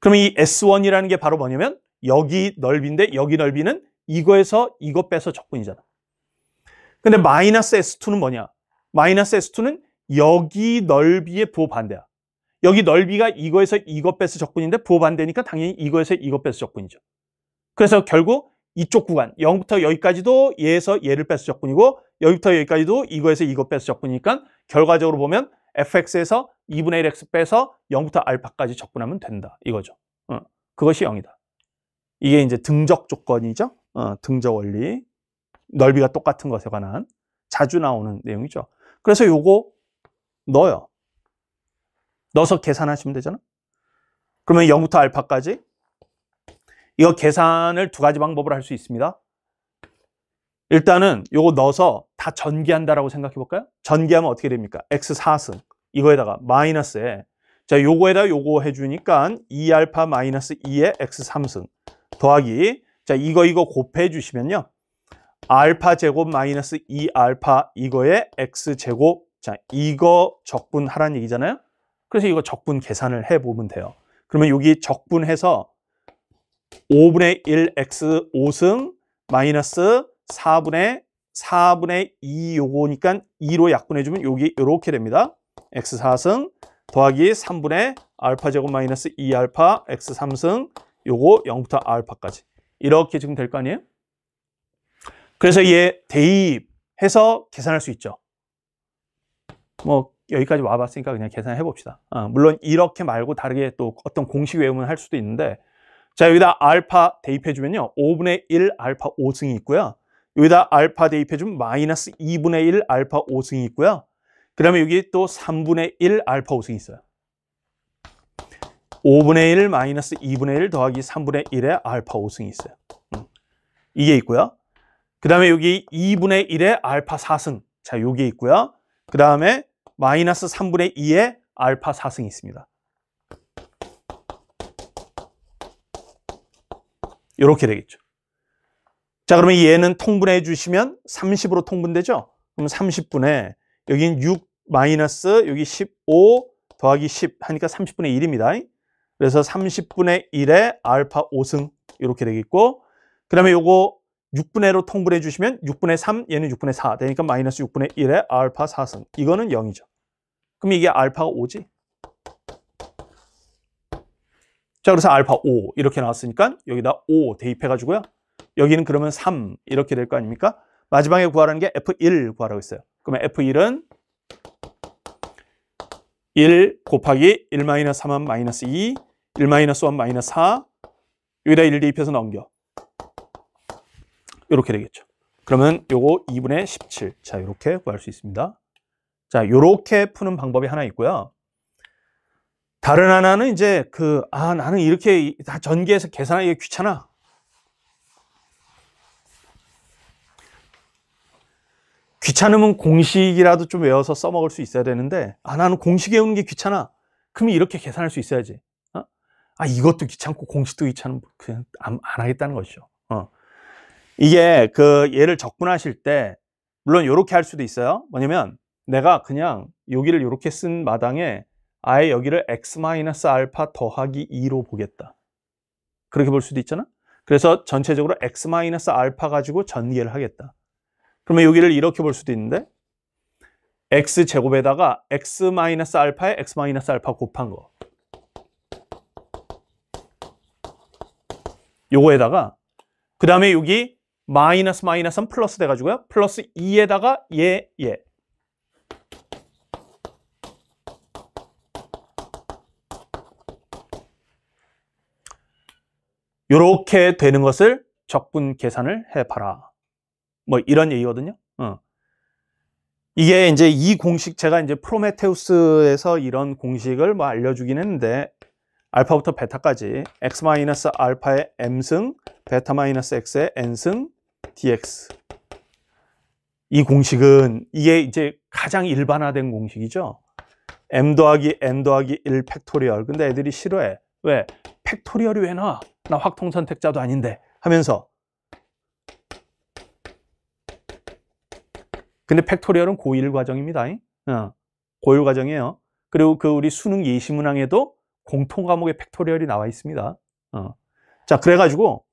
그럼 이 S1이라는 게 바로 뭐냐면 여기 넓인데 여기 넓이는 이거에서 이거 빼서 적분이잖아. 근데 마이너스 S2는 뭐냐? 마이너스 S2는 여기 넓이의 부호반대야. 여기 넓이가 이거에서 이거 빼서 적분인데 부호반대니까 당연히 이거에서 이거 빼서 적분이죠. 그래서 결국 이쪽 구간 0부터 여기까지도 얘에서 얘를 빼서 적분이고 여기부터 여기까지도 이거에서 이거 빼서 적분이니까 결과적으로 보면 fx에서 2분의 1x 빼서 0부터 알파까지 적분하면 된다 이거죠. 어, 그것이 0이다. 이게 이제 등적 조건이죠. 어, 등적 원리. 넓이가 똑같은 것에 관한 자주 나오는 내용이죠. 그래서 요거 넣어요. 넣어서 계산하시면 되잖아. 그러면 0부터 알파까지 이거 계산을 두 가지 방법으로 할 수 있습니다. 일단은 요거 넣어서 다 전개한다라고 생각해 볼까요? 전개하면 어떻게 됩니까? x4승 이거에다가 마이너스에 자 요거에다 요거 해주니까 2알파 마이너스 2의 x3승 더하기 자 이거 이거 곱해 주시면요 알파 제곱 마이너스 2알파 이거에 x제곱 자 이거 적분하라는 얘기잖아요 그래서 이거 적분 계산을 해보면 돼요 그러면 여기 적분해서 5분의 1x 5승 마이너스 4분의 4분의 2 요거니까 2로 약분해주면 여기 이렇게 됩니다 x4승 더하기 3분의 알파 제곱 마이너스 2알파 x3승 요거 0부터 알파까지 이렇게 지금 될 거 아니에요? 그래서 얘 대입해서 계산할 수 있죠. 뭐 여기까지 와봤으니까 그냥 계산해 봅시다. 아, 물론 이렇게 말고 다르게 또 어떤 공식 외우면 할 수도 있는데 자 여기다 알파 대입해주면요. 5분의 1 알파 5승이 있고요. 여기다 알파 대입해주면 마이너스 2분의 1 알파 5승이 있고요. 그 다음에 여기 또 3분의 1 알파 5승이 있어요. 5분의 1 마이너스 2분의 1 더하기 3분의 1의 알파 5승이 있어요. 음, 이게 있고요. 그 다음에 여기 2분의 1의 알파 4승 자 여기 있고요 그 다음에 마이너스 3분의 2의 알파 4승이 있습니다 이렇게 되겠죠 자 그러면 얘는 통분해 주시면 30으로 통분되죠 그럼 30분에 여긴 6 마이너스 여기 15 더하기 10 하니까 30분의 1입니다 그래서 30분의 1에 알파 5승 이렇게 되겠고 그 다음에 요거 6분의 1로 통분해 주시면 6분의 3, 얘는 6분의 4 되니까 마이너스 6분의 1의 알파 4승. 이거는 0이죠. 그럼 이게 알파가 5지? 자, 그래서 알파 5 이렇게 나왔으니까 여기다 5 대입해가지고요. 여기는 그러면 3 이렇게 될 거 아닙니까? 마지막에 구하라는 게 F1 구하라고 했어요. 그러면 F1은 1 곱하기 1 마이너스 3은 마이너스 2, 1 마이너스 1 마이너스 4 여기다 1 대입해서 넘겨. 이렇게 되겠죠. 그러면 요거 2분의 17. 자, 이렇게 구할 수 있습니다. 자, 요렇게 푸는 방법이 하나 있고요. 다른 하나는 이제 그, 아, 나는 이렇게 다 전개해서 계산하기 귀찮아. 귀찮으면 공식이라도 좀 외워서 써먹을 수 있어야 되는데, 아, 나는 공식 외우는 게 귀찮아. 그럼 이렇게 계산할 수 있어야지. 어? 아, 이것도 귀찮고 공식도 귀찮으면 그냥 안, 안 하겠다는 것이죠. 어. 이게 그 얘를 접근하실 때 물론 이렇게 할 수도 있어요 뭐냐면 내가 그냥 여기를 이렇게 쓴 마당에 아예 여기를 x 마 알파 더하기 2로 보겠다 그렇게 볼 수도 있잖아 그래서 전체적으로 x 마 알파 가지고 전개를 하겠다 그러면 여기를 이렇게 볼 수도 있는데 x 제곱에다가 x 마 알파에 x 마 알파 곱한 거 요거에다가 그 다음에 여기 마이너스 마이너스 는 플러스 돼가지고요. 플러스 2에다가 예, 예. 요렇게 되는 것을 적분 계산을 해봐라. 뭐 이런 얘기거든요. 어. 이게 이제 이 공식 제가 이제 프로메테우스에서 이런 공식을 뭐 알려주긴 했는데 알파부터 베타까지 x 마이너스 알파의 m승 베타 마이너스 x의 n승 dx 이 공식은 이게 이제 가장 일반화된 공식이죠 m 더하기 n 더하기 1 팩토리얼 근데 애들이 싫어해 왜? 팩토리얼이 왜 나? 나 확통선택자도 아닌데 하면서 근데 팩토리얼은 고1 과정입니다 어, 고1 과정이에요 그리고 그 우리 수능 예시문항에도 공통 과목의 팩토리얼이 나와 있습니다 어, 자 그래가지고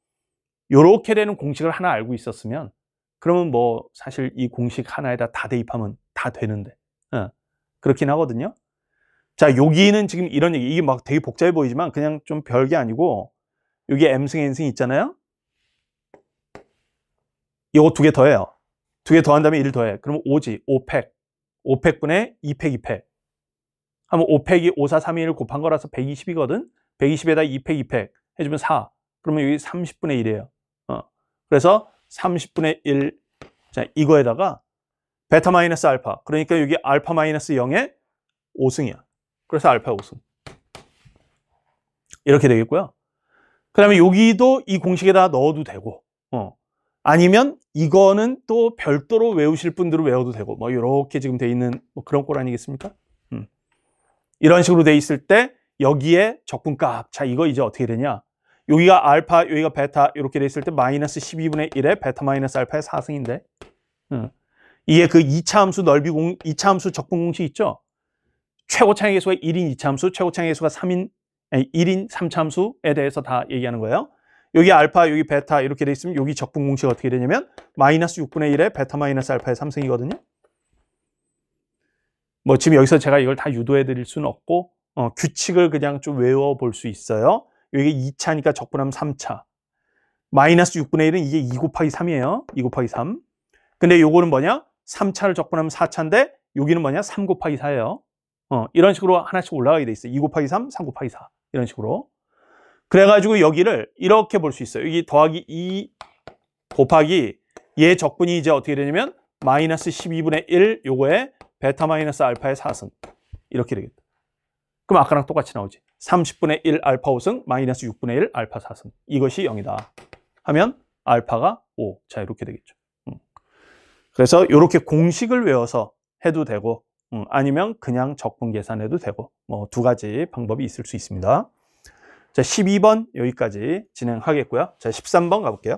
이렇게 되는 공식을 하나 알고 있었으면 그러면 뭐 사실 이 공식 하나에다 다 대입하면 다 되는데 어, 그렇긴 하거든요 자 여기는 지금 이런 얘기 이게 막 되게 복잡해 보이지만 그냥 좀 별게 아니고 여기 m승 n승 있잖아요 이거 두 개 더해요 두 개 더한 다음에 1 더해 그러면 5지 5팩 5팩분의 2팩 2팩 하면 5팩이 5 4 3 1을 곱한 거라서 120이거든 120에다 2팩 2팩 해주면 4 그러면 여기 30분의 1이에요 그래서 30분의 1 자, 이거에다가 베타 마이너스 알파 그러니까 여기 알파 마이너스 0에 5승이야 그래서 알파 5승 이렇게 되겠고요 그 다음에 여기도 이 공식에다 넣어도 되고 어. 아니면 이거는 또 별도로 외우실 분들은 외워도 되고 뭐 이렇게 지금 돼 있는 뭐 그런 꼴 아니겠습니까? 음. 이런 식으로 돼 있을 때 여기에 적분값 자 이거 이제 어떻게 되냐 여기가 알파, 여기가 베타 이렇게 돼 있을 때 마이너스 12분의 1에 베타 마이너스 알파의 4승인데 음. 이게 그 2차 함수 넓이 공, 2차 함수 적분 공식 있죠? 최고 차의 계수가 1인 2차 함수, 최고 차의 계수가 3인, 아니, 1인 3차 함수에 대해서 다 얘기하는 거예요. 여기 알파, 여기 베타 이렇게 돼 있으면 여기 적분 공식 어떻게 되냐면 마이너스 6분의 1에 베타 마이너스 알파의 3승이거든요. 뭐 지금 여기서 제가 이걸 다 유도해 드릴 수는 없고 어, 규칙을 그냥 좀 외워 볼 수 있어요. 여기 2차니까 적분하면 3차. 마이너스 6분의 1은 이게 2 곱하기 3이에요. 2 곱하기 3. 근데 요거는 뭐냐? 3차를 적분하면 4차인데 여기는 뭐냐? 3 곱하기 4예요. 어, 이런 식으로 하나씩 올라가게 돼 있어요. 2 곱하기 3, 3 곱하기 4. 이런 식으로. 그래가지고 여기를 이렇게 볼 수 있어요. 여기 더하기 2 곱하기 얘 적분이 이제 어떻게 되냐면 마이너스 12분의 1 요거에 베타 마이너스 알파의 4승. 이렇게 되겠다. 그럼 아까랑 똑같이 나오지 30분의 1 알파 5승 마이너스 6분의 1 알파 4승 이것이 0이다 하면 알파가 5. 자 이렇게 되겠죠 음. 그래서 이렇게 공식을 외워서 해도 되고 음, 아니면 그냥 적분 계산해도 되고 뭐 두 가지 방법이 있을 수 있습니다 자 12번 여기까지 진행하겠고요 자 13번 가볼게요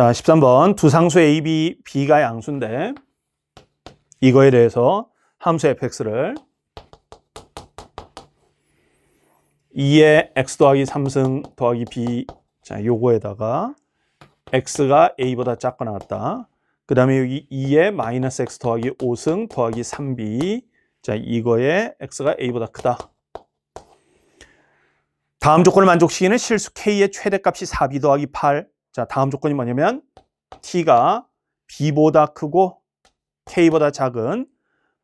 자, 13번 두상수 AB, b가 양수인데 이거에 대해서 함수 fx를 2의 x 더하기 3승 더하기 b 자, 요거에다가 x가 a보다 작거나 같다. 그 다음에 여기 2의 마이너스 x 더하기 5승 더하기 3b 자 이거에 x가 a보다 크다. 다음 조건을 만족시키는 실수 k의 최대값이 4b 더하기 8 자, 다음 조건이 뭐냐면 t가 b보다 크고 k보다 작은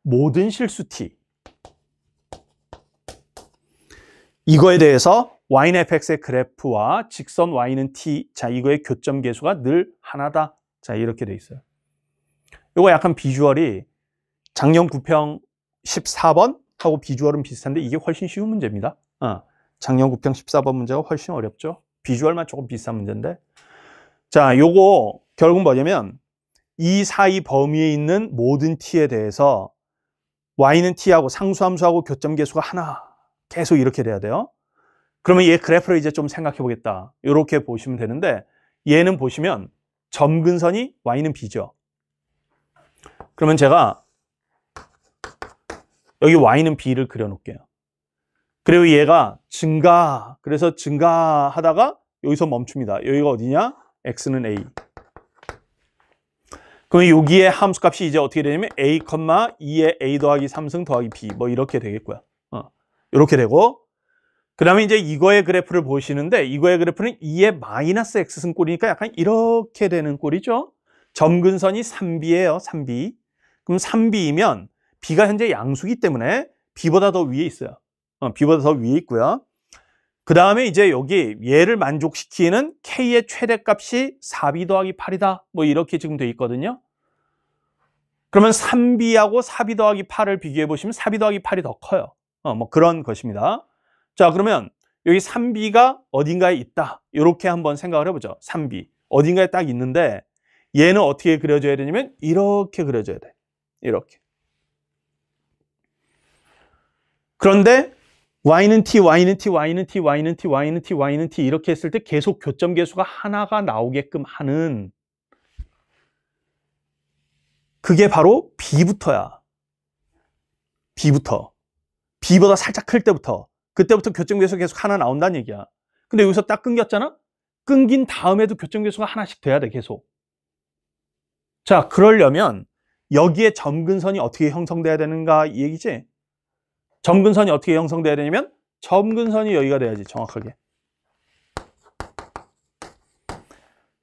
모든 실수 t 이거에 대해서 y는 fx의 그래프와 직선 y는 t 자 이거의 교점 계수가 늘 하나다 자 이렇게 돼 있어요 이거 약간 비주얼이 작년 9평 14번 하고 비주얼은 비슷한데 이게 훨씬 쉬운 문제입니다 어, 작년 9평 14번 문제가 훨씬 어렵죠 비주얼만 조금 비싼 문제인데 자, 요거 결국 뭐냐면 이 사이 범위에 있는 모든 t에 대해서 y는 t하고 상수함수하고 교점계수가 하나 계속 이렇게 돼야 돼요. 그러면 얘 그래프를 이제 좀 생각해 보겠다. 이렇게 보시면 되는데 얘는 보시면 점근선이 y는 b죠. 그러면 제가 여기 y는 b를 그려놓을게요. 그리고 얘가 증가, 그래서 증가하다가 여기서 멈춥니다. 여기가 어디냐? x는 a. 그럼 여기에 함수값이 이제 어떻게 되냐면 a, 2에 a 더하기 3승 더하기 b 뭐 이렇게 되겠고요. 어, 이렇게 되고 그 다음에 이제 이거의 그래프를 보시는데 이거의 그래프는 2에 마이너스 x승 꼴이니까 약간 이렇게 되는 꼴이죠. 점근선이 3b예요. 3b. 그럼 3b이면 b가 현재 양수기 때문에 b보다 더 위에 있어요. 어, b보다 더 위에 있고요. 그 다음에 이제 여기 얘를 만족시키는 K의 최대값이 4B 더하기 8이다. 뭐 이렇게 지금 돼 있거든요. 그러면 3B하고 4B 더하기 8을 비교해 보시면 4B 더하기 8이 더 커요. 어, 뭐 그런 것입니다. 자, 그러면 여기 3B가 어딘가에 있다. 이렇게 한번 생각을 해보죠. 3B. 어딘가에 딱 있는데 얘는 어떻게 그려져야 되냐면 이렇게 그려져야 돼. 이렇게. 그런데 y는 t, y는 t, y는 t, y는 t, y는 t, y는 t 이렇게 했을 때 계속 교점 계수가 하나가 나오게끔 하는 그게 바로 b부터야. b부터. b보다 살짝 클 때부터. 그때부터 교점 계수 가 계속 하나 나온다는 얘기야. 근데 여기서 딱 끊겼잖아? 끊긴 다음에도 교점 계수가 하나씩 돼야 돼, 계속. 자, 그러려면 여기에 점근선이 어떻게 형성돼야 되는가 이 얘기지? 점근선이 어떻게 형성돼야 되냐면 점근선이 여기가 돼야지 정확하게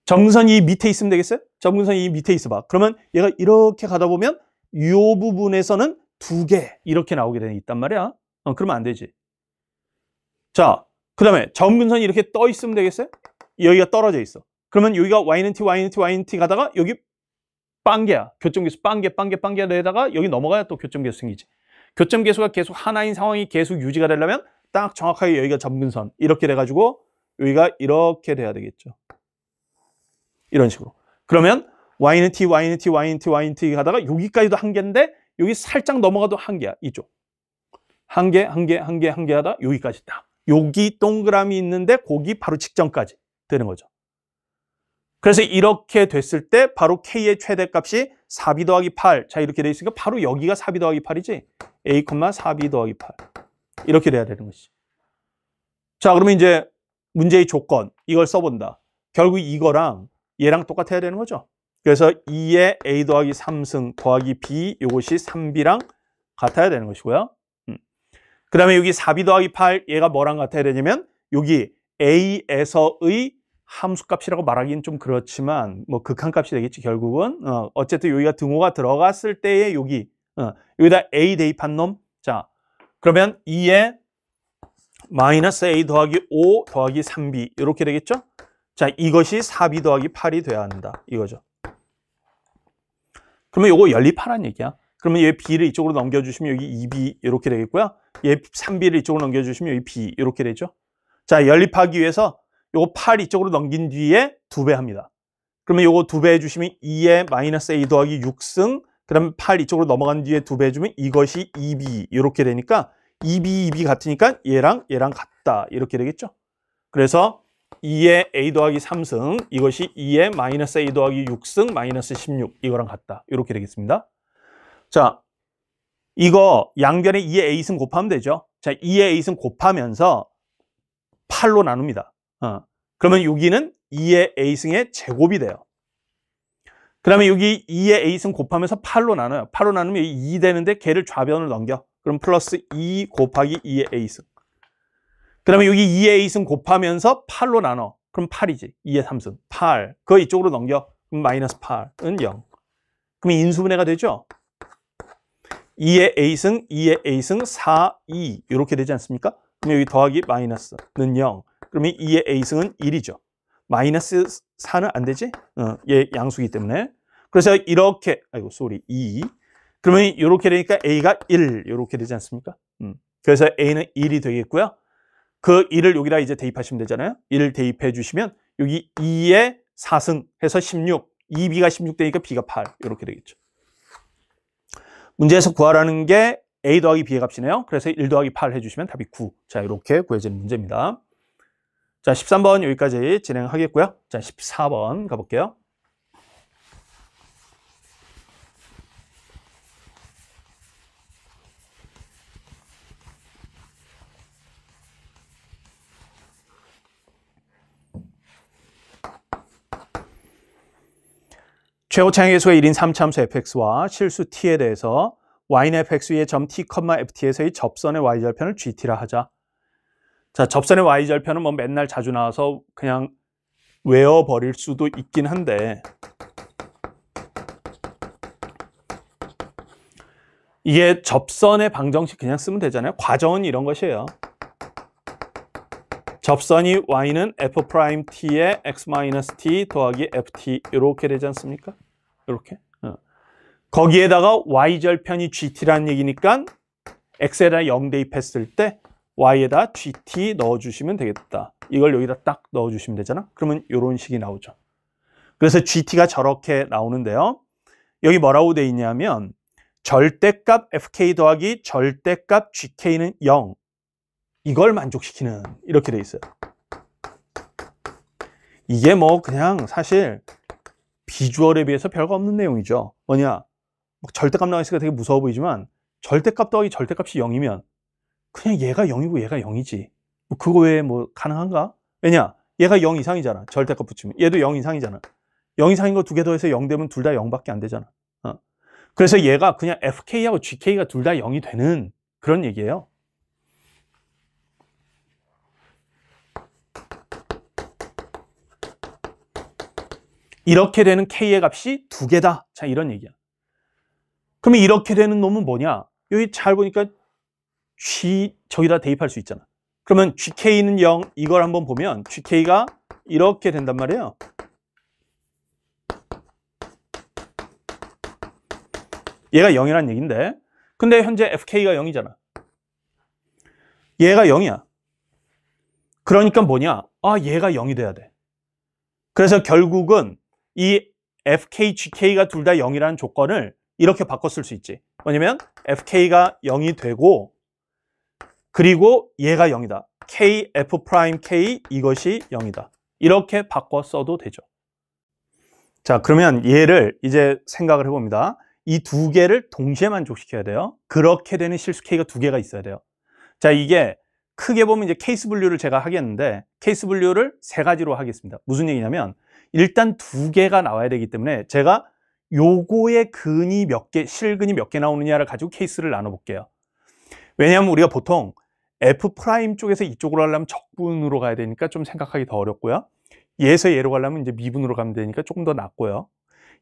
점근선이 밑에 있으면 되겠어요? 점근선이 밑에 있어 봐 그러면 얘가 이렇게 가다 보면 이 부분에서는 두 개 이렇게 나오게 되는 있단 말이야 어, 그러면 안 되지 자그 다음에 점근선이 이렇게 떠 있으면 되겠어요? 여기가 떨어져 있어 그러면 여기가 y는 t, y는 t, y는 t 가다가 여기 빵개야 교점계수 빵개, 빵개, 빵개 내다가 여기 넘어가야 또 교점계수 생기지 교점 개수가 계속 하나인 상황이 계속 유지가 되려면 딱 정확하게 여기가 점근선 이렇게 돼가지고 여기가 이렇게 돼야 되겠죠. 이런 식으로. 그러면 y는 t, y는 t, y는 t, y는 t 가다가 여기까지도 한계인데 여기 살짝 넘어가도 한계야 이쪽. 한계한계한계한계 하다 여기까지 다. 여기 동그라미 있는데 고기 바로 직전까지 되는 거죠. 그래서 이렇게 됐을 때 바로 k의 최대값이 4b 더하기 8. 자, 이렇게 돼 있으니까 바로 여기가 4b 더하기 8이지. a, 4b 더하기 8. 이렇게 돼야 되는 것이지. 자, 그러면 이제 문제의 조건, 이걸 써본다. 결국 이거랑 얘랑 똑같아야 되는 거죠. 그래서 2에 a 더하기 3승 더하기 b, 이것이 3b랑 같아야 되는 것이고요. 음. 그 다음에 여기 4b 더하기 8, 얘가 뭐랑 같아야 되냐면 여기 a에서의 함수값이라고 말하기는 좀 그렇지만 뭐 극한값이 되겠지 결국은 어, 어쨌든 여기가 등호가 들어갔을 때에 여기 어, 여기다 a 대입한 놈 자 그러면 2에 마이너스 a 더하기 5 더하기 3b 이렇게 되겠죠 자 이것이 4b 더하기 8이 돼야 한다 이거죠 그러면 이거 연립하란 얘기야 그러면 얘 b를 이쪽으로 넘겨주시면 여기 2b 이렇게 되겠고요 얘 3b를 이쪽으로 넘겨주시면 여기 b 이렇게 되죠 자 연립하기 위해서 요거 8 이쪽으로 넘긴 뒤에 두배 합니다. 그러면 요거 두배 해주시면 2에 마이너스 A 더하기 6승 그 다음에 8 이쪽으로 넘어간 뒤에 두배 해주면 이것이 2B 이렇게 되니까 2B, 2B 같으니까 얘랑 얘랑 같다 이렇게 되겠죠. 그래서 2에 A 더하기 3승 이것이 2에 마이너스 A 더하기 6승 마이너스 16 이거랑 같다 이렇게 되겠습니다. 자 이거 양변에 2에 A승 곱하면 되죠. 자 2에 A승 곱하면서 8로 나눕니다. 어. 그러면 여기는 2의 a승의 제곱이 돼요. 그 다음에 여기 2의 a승 곱하면서 8로 나눠요. 8로 나누면 2 되는데 걔를 좌변을 넘겨. 그럼 플러스 2 곱하기 2의 a승. 그 다음에 여기 2의 a승 곱하면서 8로 나눠. 그럼 8이지. 2의 3승. 8. 그거 이쪽으로 넘겨. 그럼 마이너스 8은 0. 그럼 인수분해가 되죠? 2의 a승, 2의 a승, 4, 2 이렇게 되지 않습니까? 그럼 여기 더하기 마이너스는 0. 그러면 2의 a승은 1이죠. 마이너스 4는 안 되지? 어, 얘 양수기 때문에. 그래서 이렇게, 아이고, 소리, 2. 그러면 이렇게 되니까 a가 1, 이렇게 되지 않습니까? 음. 그래서 a는 1이 되겠고요. 그 1을 여기다 이제 대입하시면 되잖아요. 1 대입해 주시면 여기 2의 4승 해서 16, 2b가 16 되니까 b가 8, 이렇게 되겠죠. 문제에서 구하라는 게 a 더하기 b의 값이네요. 그래서 1 더하기 8 해주시면 답이 9. 자, 이렇게 구해지는 문제입니다. 자, 13번 여기까지 진행하겠고요. 자, 14번 가볼게요. 최고차항의 수가 1인 3참수 fx와 실수 t에 대해서 y는 fx의 점 t, ft에서의 접선의 y절편을 gt라 하자. 자, 접선의 y절편은 뭐 맨날 자주 나와서 그냥 외워버릴 수도 있긴 한데 이게 접선의 방정식 그냥 쓰면 되잖아요. 과정은 이런 것이에요. 접선이 y는 f't에 x-t 더하기 ft 이렇게 되지 않습니까? 이렇게 어. 거기에다가 y절편이 gt라는 얘기니까 x에다 0 대입했을 때 y에다 gt 넣어주시면 되겠다. 이걸 여기다 딱 넣어주시면 되잖아. 그러면 이런 식이 나오죠. 그래서 gt가 저렇게 나오는데요. 여기 뭐라고 돼 있냐면 절대값 fk 더하기 절대값 gk는 0. 이걸 만족시키는 이렇게 돼 있어요. 이게 뭐 그냥 사실 비주얼에 비해서 별거 없는 내용이죠. 뭐냐? 뭐 절대값 나와 있으니까 되게 무서워 보이지만 절대값 더하기 절대값이 0이면 그냥 얘가 0이고 얘가 0이지 뭐 그거 외에 뭐 가능한가? 왜냐? 얘가 0 이상이잖아 절대값 붙이면 얘도 0 이상이잖아 0 이상인 거 두 개 더해서 0 되면 둘 다 0밖에 안 되잖아 어. 그래서 얘가 그냥 FK하고 GK가 둘 다 0이 되는 그런 얘기예요 이렇게 되는 K의 값이 두 개다 자 이런 얘기야 그러면 이렇게 되는 놈은 뭐냐 여기 잘 보니까 G, 저기다 대입할 수 있잖아. 그러면 GK는 0, 이걸 한번 보면 GK가 이렇게 된단 말이에요. 얘가 0이란 얘긴데 근데 현재 FK가 0이잖아. 얘가 0이야. 그러니까 뭐냐? 아, 얘가 0이 돼야 돼. 그래서 결국은 이 FK, GK가 둘 다 0이라는 조건을 이렇게 바꿨을 수 있지. 왜냐면 FK가 0이 되고 그리고 얘가 0이다. k, f 프라임 k 이것이 0이다. 이렇게 바꿔 써도 되죠. 자, 그러면 얘를 이제 생각을 해봅니다. 이 두 개를 동시에 만족시켜야 돼요. 그렇게 되는 실수 k가 두 개가 있어야 돼요. 자, 이게 크게 보면 이제 케이스 분류를 제가 하겠는데 케이스 분류를 세 가지로 하겠습니다. 무슨 얘기냐면 일단 두 개가 나와야 되기 때문에 제가 요거의 근이 몇 개, 실근이 몇 개 나오느냐를 가지고 케이스를 나눠 볼게요. 왜냐하면 우리가 보통 F 프라임 쪽에서 이쪽으로 가려면 적분으로 가야 되니까 좀 생각하기 더 어렵고요. 얘에서 얘로 가려면 이제 미분으로 가면 되니까 조금 더 낫고요.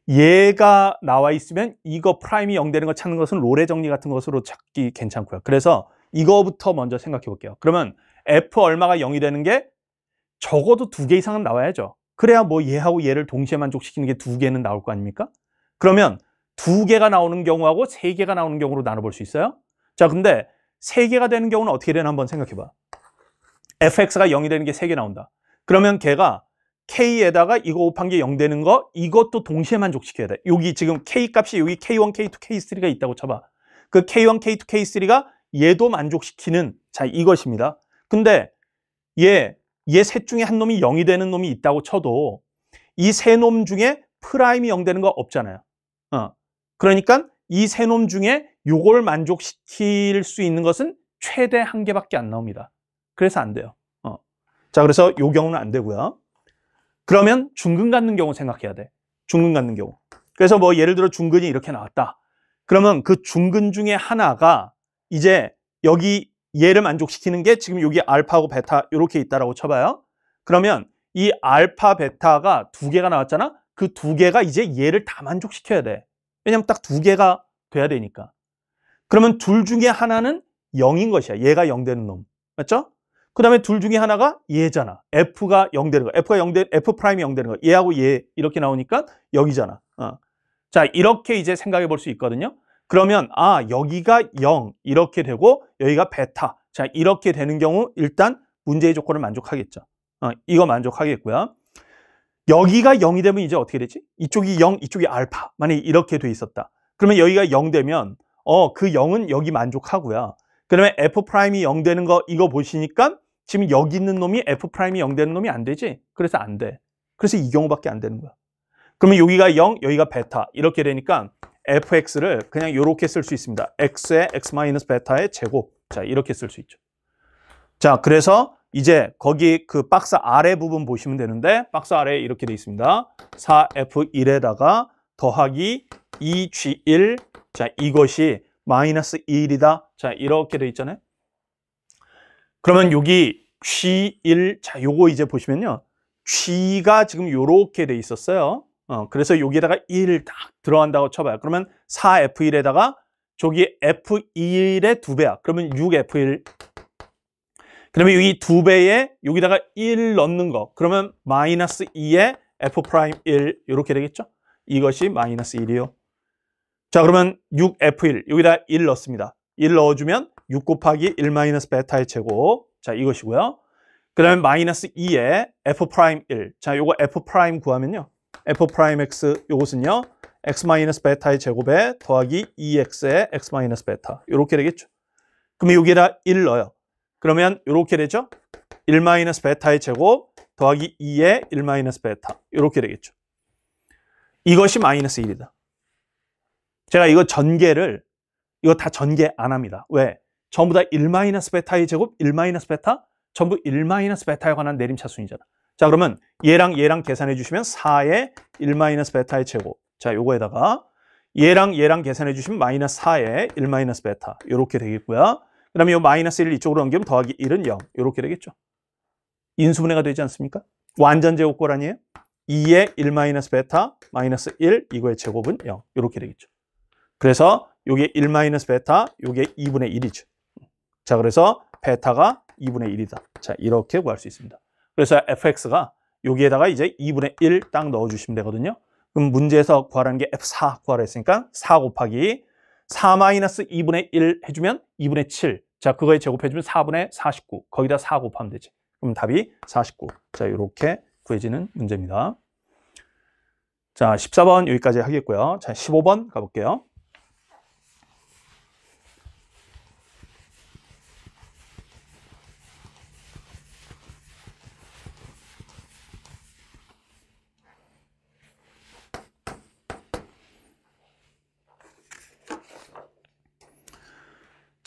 얘가 나와 있으면 이거 프라임이 0 되는 거 찾는 것은 로의 정리 같은 것으로 찾기 괜찮고요. 그래서 이거부터 먼저 생각해 볼게요. 그러면 F 얼마가 0이 되는 게 적어도 두 개 이상은 나와야죠. 그래야 뭐 얘하고 얘를 동시에 만족시키는 게 두 개는 나올 거 아닙니까? 그러면 두 개가 나오는 경우하고 세 개가 나오는 경우로 나눠볼 수 있어요. 자, 근데 3개가 되는 경우는 어떻게 되나 한번 생각해봐. fx가 0이 되는 게 3개 나온다. 그러면 걔가 k에다가 이거 곱한 게 0 되는 거 이것도 동시에 만족시켜야 돼. 여기 지금 k 값이 여기 k1, k2, k3가 있다고 쳐봐. 그 k1, k2, k3가 얘도 만족시키는 자 이것입니다. 근데 얘, 얘 셋 중에 한 놈이 0이 되는 놈이 있다고 쳐도 이 세 놈 중에 프라임이 0 되는 거 없잖아요. 어. 그러니까 이 세 놈 중에 요걸 만족시킬 수 있는 것은 최대 한 개밖에 안 나옵니다. 그래서 안 돼요. 어. 자, 그래서 요 경우는 안 되고요. 그러면 중근 갖는 경우 생각해야 돼. 중근 갖는 경우. 그래서 뭐 예를 들어 중근이 이렇게 나왔다. 그러면 그 중근 중에 하나가 이제 여기 얘를 만족시키는 게 지금 여기 알파하고 베타 이렇게 있다라고 쳐봐요. 그러면 이 알파 베타가 두 개가 나왔잖아. 그 두 개가 이제 얘를 다 만족시켜야 돼. 왜냐면 딱 두 개가 돼야 되니까. 그러면 둘 중에 하나는 0인 것이야. 얘가 0 되는 놈. 맞죠? 그 다음에 둘 중에 하나가 얘잖아. F가 0 되는 거. F가 0 되, F'이 프라임0 되는 거. 얘하고 얘 이렇게 나오니까 여기잖아. 어. 자, 이렇게 이제 생각해 볼 수 있거든요. 그러면 아, 여기가 0 이렇게 되고 여기가 베타. 자, 이렇게 되는 경우 일단 문제의 조건을 만족하겠죠. 어, 이거 만족하겠고요. 여기가 0이 되면 이제 어떻게 되지? 이쪽이 0, 이쪽이 알파. 만약 에 이렇게 돼 있었다. 그러면 여기가 0 되면 어, 그 0은 여기 만족하고요. 그러면 f 프라임이 0 되는 거 이거 보시니까 지금 여기 있는 놈이 f 프라임이 0 되는 놈이 안 되지. 그래서 안 돼. 그래서 이 경우밖에 안 되는 거야. 그러면 여기가 0, 여기가 베타 이렇게 되니까 fx를 그냥 이렇게 쓸 수 있습니다. x의 x 마이너스 베타의 제곱. 자, 이렇게 쓸 수 있죠. 자, 그래서 이제 거기 그 박스 아래 부분 보시면 되는데 박스 아래 이렇게 돼 있습니다. 4f1에다가 더하기 2g1 자, 이것이 마이너스 1이다 자, 이렇게 돼 있잖아요. 그러면 여기 G1, 자, 요거 이제 보시면요. G가 지금 요렇게 돼 있었어요. 어, 그래서 여기에다가 1딱 들어간다고 쳐봐요. 그러면 4F1에다가 저기 F1의 두배야 그러면 6F1. 그러면 여기 두배에 여기다가 1 넣는 거. 그러면 마이너스 2에 F'1 이렇게 되겠죠? 이것이 마이너스 1이요. 자 그러면 6F1 여기다 1 넣습니다 1 넣어주면 6 곱하기 1 마이너스 베타의 제곱 자 이것이고요 그 다음에 마이너스 2에 F 프라임 1자 요거 F 프라임 구하면요 F 프라임 X 요것은요 X 마이너스 베타의 제곱에 더하기 2X의 X 마이너스 베타 요렇게 되겠죠 그럼 여기에다 1 넣어요 그러면 요렇게 되죠 1 마이너스 베타의 제곱 더하기 2의 1 마이너스 베타 요렇게 되겠죠 이것이 마이너스 1이다 제가 이거 전개를 이거 다 전개 안 합니다. 왜? 전부 다 1-베타의 제곱, 1-베타, 전부 1-베타에 관한 내림차순이잖아. 자, 그러면 얘랑 얘랑 계산해 주시면 4의 1-베타의 제곱. 자, 요거에다가 얘랑 얘랑 계산해 주시면 마이너스 4의 1-베타. 요렇게 되겠고요. 그 다음에 요 마이너스 1 이쪽으로 넘기면 더하기 1은 0. 요렇게 되겠죠. 인수분해가 되지 않습니까? 완전 제곱골 아니에요? 2의 1-베타, 마이너스 1, 이거의 제곱은 0. 요렇게 되겠죠. 그래서 요게 1 마이너스 베타, 요게 2분의 1이죠. 자, 그래서 베타가 2분의 1이다. 자, 이렇게 구할 수 있습니다. 그래서 fx가 여기에다가 이제 2분의 1 딱 넣어주시면 되거든요. 그럼 문제에서 구하라는 게 f4 구하라 했으니까 4 곱하기 4 마이너스 2분의 1 해주면 2분의 7. 자, 그거에 제곱해주면 4분의 49. 거기다 4 곱하면 되지. 그럼 답이 49. 자, 이렇게 구해지는 문제입니다. 자, 14번 여기까지 하겠고요. 자, 15번 가볼게요.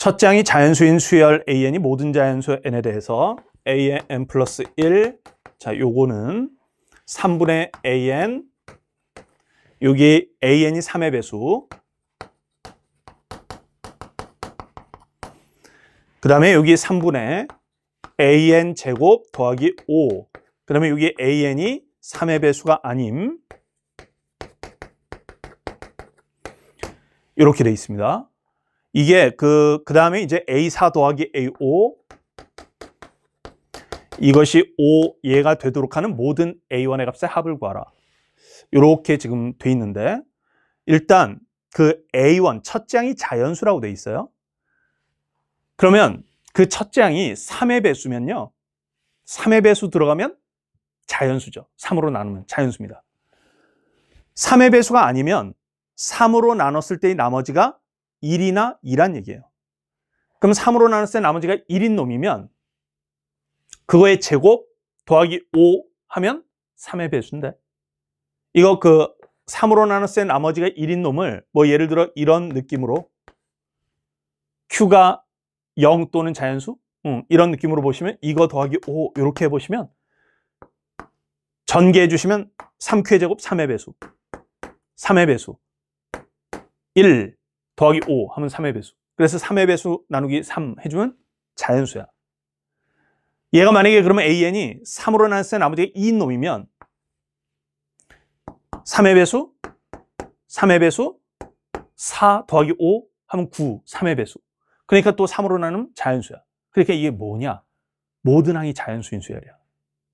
첫장이 자연수인 수열 an이 모든 자연수 n에 대해서 an 플러스 1, 자 요거는 3분의 an, 여기 an이 3의 배수, 그 다음에 여기 3분의 an 제곱 더하기 5, 그 다음에 여기 an이 3의 배수가 아님, 이렇게 되어 있습니다. 이게 그, 그 다음에 이제 A4 더하기 A5 이것이 5 얘가 되도록 하는 모든 A1의 값의 합을 구하라. 이렇게 지금 돼 있는데 일단 그 A1 첫 장이 자연수라고 돼 있어요. 그러면 그 첫 장이 3의 배수면요. 3의 배수 들어가면 자연수죠. 3으로 나누면 자연수입니다. 3의 배수가 아니면 3으로 나눴을 때의 나머지가 1이나 2란 얘기예요. 그럼 3으로 나눴을 때 나머지가 1인 놈이면 그거의 제곱 더하기 5 하면 3의 배수인데 이거 그 3으로 나눴을 때 나머지가 1인 놈을 뭐 예를 들어 이런 느낌으로 q가 0 또는 자연수 음, 이런 느낌으로 보시면 이거 더하기 5 이렇게 해보시면 전개해 주시면 3q의 제곱 3의 배수 3의 배수 1 더하기 5 하면 3의 배수 그래서 3의 배수 나누기 3 해주면 자연수야 얘가 만약에 그러면 an이 3으로 나눴을 때 나머지가 2인 놈이면 3의 배수 3의 배수 4 더하기 5 하면 9 3의 배수 그러니까 또 3으로 나누면 자연수야 그러니까 이게 뭐냐 모든 항이 자연수인 수열이야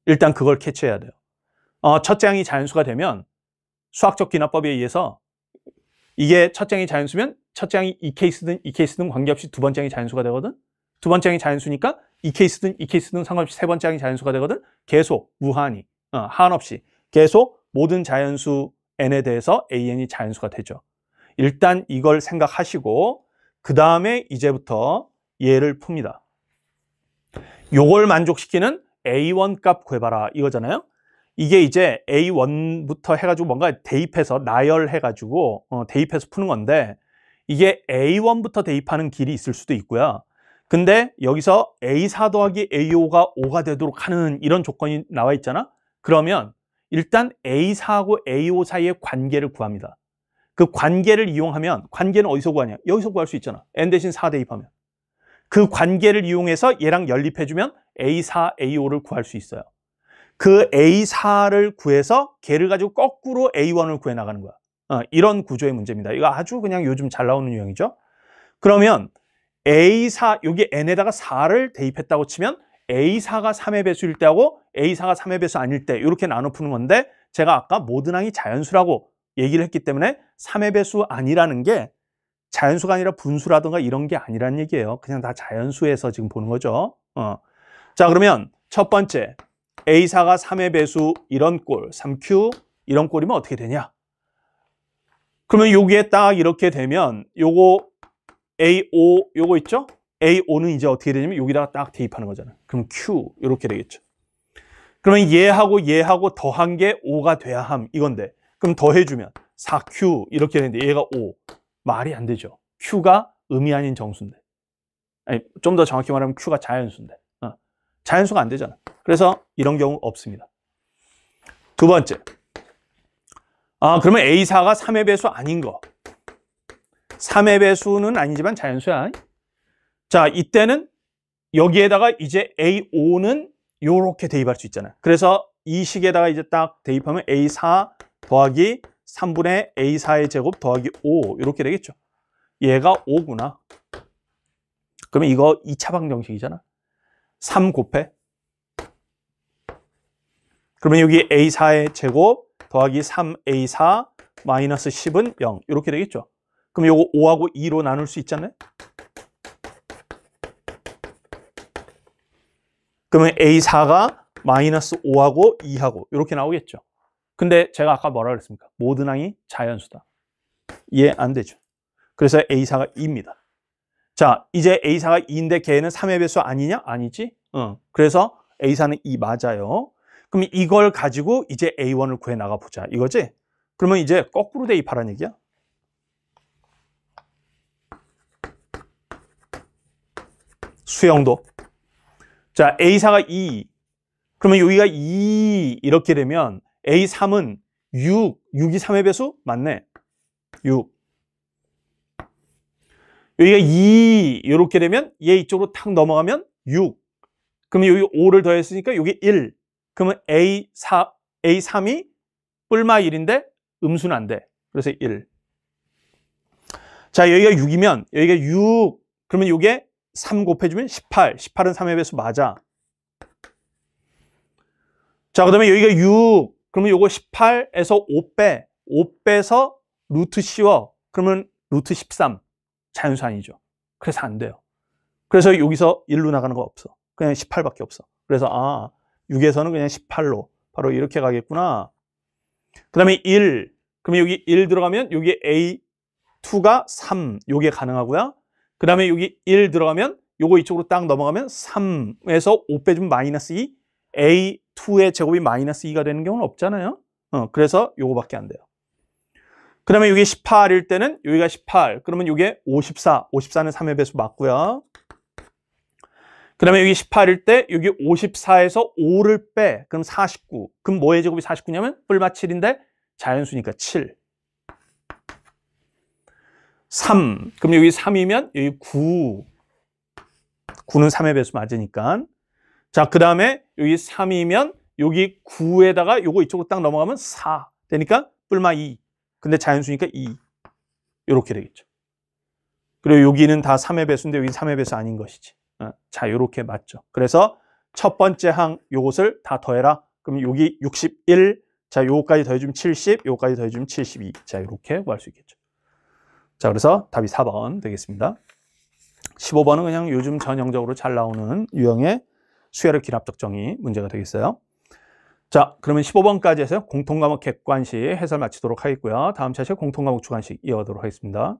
일단 그걸 캐치해야 돼요 어, 첫째 항이 자연수가 되면 수학적 귀납법에 의해서 이게 첫째 항이 자연수면 첫 장이 이 케이스든 이 케이스든 관계없이 두 번째 장이 자연수가 되거든 두 번째 장이 자연수니까 이 케이스든 이 케이스든 상관없이 세 번째 장이 자연수가 되거든 계속 무한히 어, 한없이 계속 모든 자연수 n에 대해서 an이 자연수가 되죠 일단 이걸 생각하시고 그 다음에 이제부터 얘를 풉니다 요걸 만족시키는 a1 값 구해봐라 이거잖아요 이게 이제 A1부터 해가지고 뭔가 대입해서 나열해가지고 어, 대입해서 푸는 건데 이게 A1부터 대입하는 길이 있을 수도 있고요. 근데 여기서 A4 더하기 A5가 5가 되도록 하는 이런 조건이 나와 있잖아. 그러면 일단 A4하고 A5 사이의 관계를 구합니다. 그 관계를 이용하면 관계는 어디서 구하냐? 여기서 구할 수 있잖아. n 대신 4 대입하면. 그 관계를 이용해서 얘랑 연립해주면 A4, A5를 구할 수 있어요. 그 A4를 구해서 걔를 가지고 거꾸로 A1을 구해 나가는 거야. 어, 이런 구조의 문제입니다. 이거 아주 그냥 요즘 잘 나오는 유형이죠. 그러면 a 4 여기 N에다가 4를 대입했다고 치면 a 4가 3의 배수일 때하고 a 4가 3의 배수 아닐 때 이렇게 나눠 푸는 건데 제가 아까 모든 항이 자연수라고 얘기를 했기 때문에 3의 배수 아니라는 게 자연수가 아니라 분수라든가 이런 게아니라는 얘기예요. 그냥 다 자연수에서 지금 보는 거죠. 어. 자 그러면 첫 번째 a 4가 3의 배수 이런 꼴, 3Q 이런 꼴이면 어떻게 되냐? 그러면 여기에 딱 이렇게 되면 요거 AO 요거 있죠? AO는 이제 어떻게 되냐면 여기다가 딱 대입하는 거잖아요. 그럼 Q 이렇게 되겠죠. 그러면 얘하고 얘하고 더한 게 5가 돼야 함 이건데 그럼 더해주면 4Q 이렇게 되는데 얘가 5 말이 안 되죠. Q가 음이 아닌 정수인데 아니 좀 더 정확히 말하면 Q가 자연수인데 어. 자연수가 안 되잖아. 그래서 이런 경우 없습니다. 두 번째 아, 그러면 A사가 3의 배수 아닌 거. 3의 배수는 아니지만 자연수야. 자, 이때는 여기에다가 이제 A5는 요렇게 대입할 수 있잖아요. 그래서 이 식에다가 이제 딱 대입하면 A4 더하기 3분의 A4의 제곱 더하기 5 이렇게 되겠죠. 얘가 5구나. 그러면 이거 2차 방정식이잖아. 3 곱해. 그러면 여기 A4의 제곱 더하기 3a4 마이너스 10은 0 이렇게 되겠죠. 그럼 이거 5하고 2로 나눌 수 있잖아요. 그러면 a4가 마이너스 5하고 2하고 이렇게 나오겠죠. 근데 제가 아까 뭐라 그랬습니까? 모든 항이 자연수다. 이해 안 되죠. 그래서 a4가 2입니다. 자, 이제 a4가 2인데 걔는 3의 배수 아니냐? 아니지? 응. 그래서 a4는 2 맞아요. 그럼 이걸 가지고 이제 A1을 구해 나가 보자 이거지? 그러면 이제 거꾸로 대입하라는 얘기야? 수영도 자 A4가 2 e. 그러면 여기가 2 e 이렇게 되면 A3은 6 6이 3의 배수? 맞네 6 여기가 2 e 이렇게 되면 얘 이쪽으로 탁 넘어가면 6 그럼 여기 5를 더했으니까 여기 1 그러면 A4, A3이 뿔마 1인데 음수는 안 돼. 그래서 1. 자, 여기가 6이면 여기가 6. 그러면 이게 3 곱해주면 18. 18은 3의 배수 맞아. 자, 그 다음에 여기가 6. 그러면 이거 18에서 5 빼. 5 빼서 루트 씌워. 그러면 루트 13. 자연수 아니죠. 그래서 안 돼요. 그래서 여기서 1로 나가는 거 없어. 그냥 18밖에 없어. 그래서 아, 6에서는 그냥 18로 바로 이렇게 가겠구나. 그 다음에 1. 그럼 여기 1 들어가면 여기 A2가 3. 요게 가능하고요. 그 다음에 여기 1 들어가면 요거 이쪽으로 딱 넘어가면 3에서 5 빼주면 마이너스 2. A2의 제곱이 마이너스 2가 되는 경우는 없잖아요. 어, 그래서 요거밖에 안 돼요. 그 다음에 이게 18일 때는 여기가 18. 그러면 이게 54. 54는 3의 배수 맞고요. 그 다음에 여기 18일 때 여기 54에서 5를 빼. 그럼 49. 그럼 뭐의 제곱이 49냐면 뿔마 7인데 자연수니까 7. 3. 그럼 여기 3이면 여기 9. 9는 3의 배수 맞으니까. 자, 그 다음에 여기 3이면 여기 9에다가 요거 이쪽으로 딱 넘어가면 4. 되니까 뿔마 2. 근데 자연수니까 2. 이렇게 되겠죠. 그리고 여기는 다 3의 배수인데 여기 3의 배수 아닌 것이지. 어, 자, 요렇게 맞죠. 그래서 첫 번째 항 요것을 다 더해라. 그럼 여기 61, 자, 요거까지 더해주면 70, 요거까지 더해주면 72. 자, 요렇게 구할 수 있겠죠. 자, 그래서 답이 4번 되겠습니다. 15번은 그냥 요즘 전형적으로 잘 나오는 유형의 수열의 기납적정이 문제가 되겠어요. 자, 그러면 15번까지 해서 공통과목 객관식 해설 마치도록 하겠고요. 다음 차시에 공통과목 주관식 이어가도록 하겠습니다.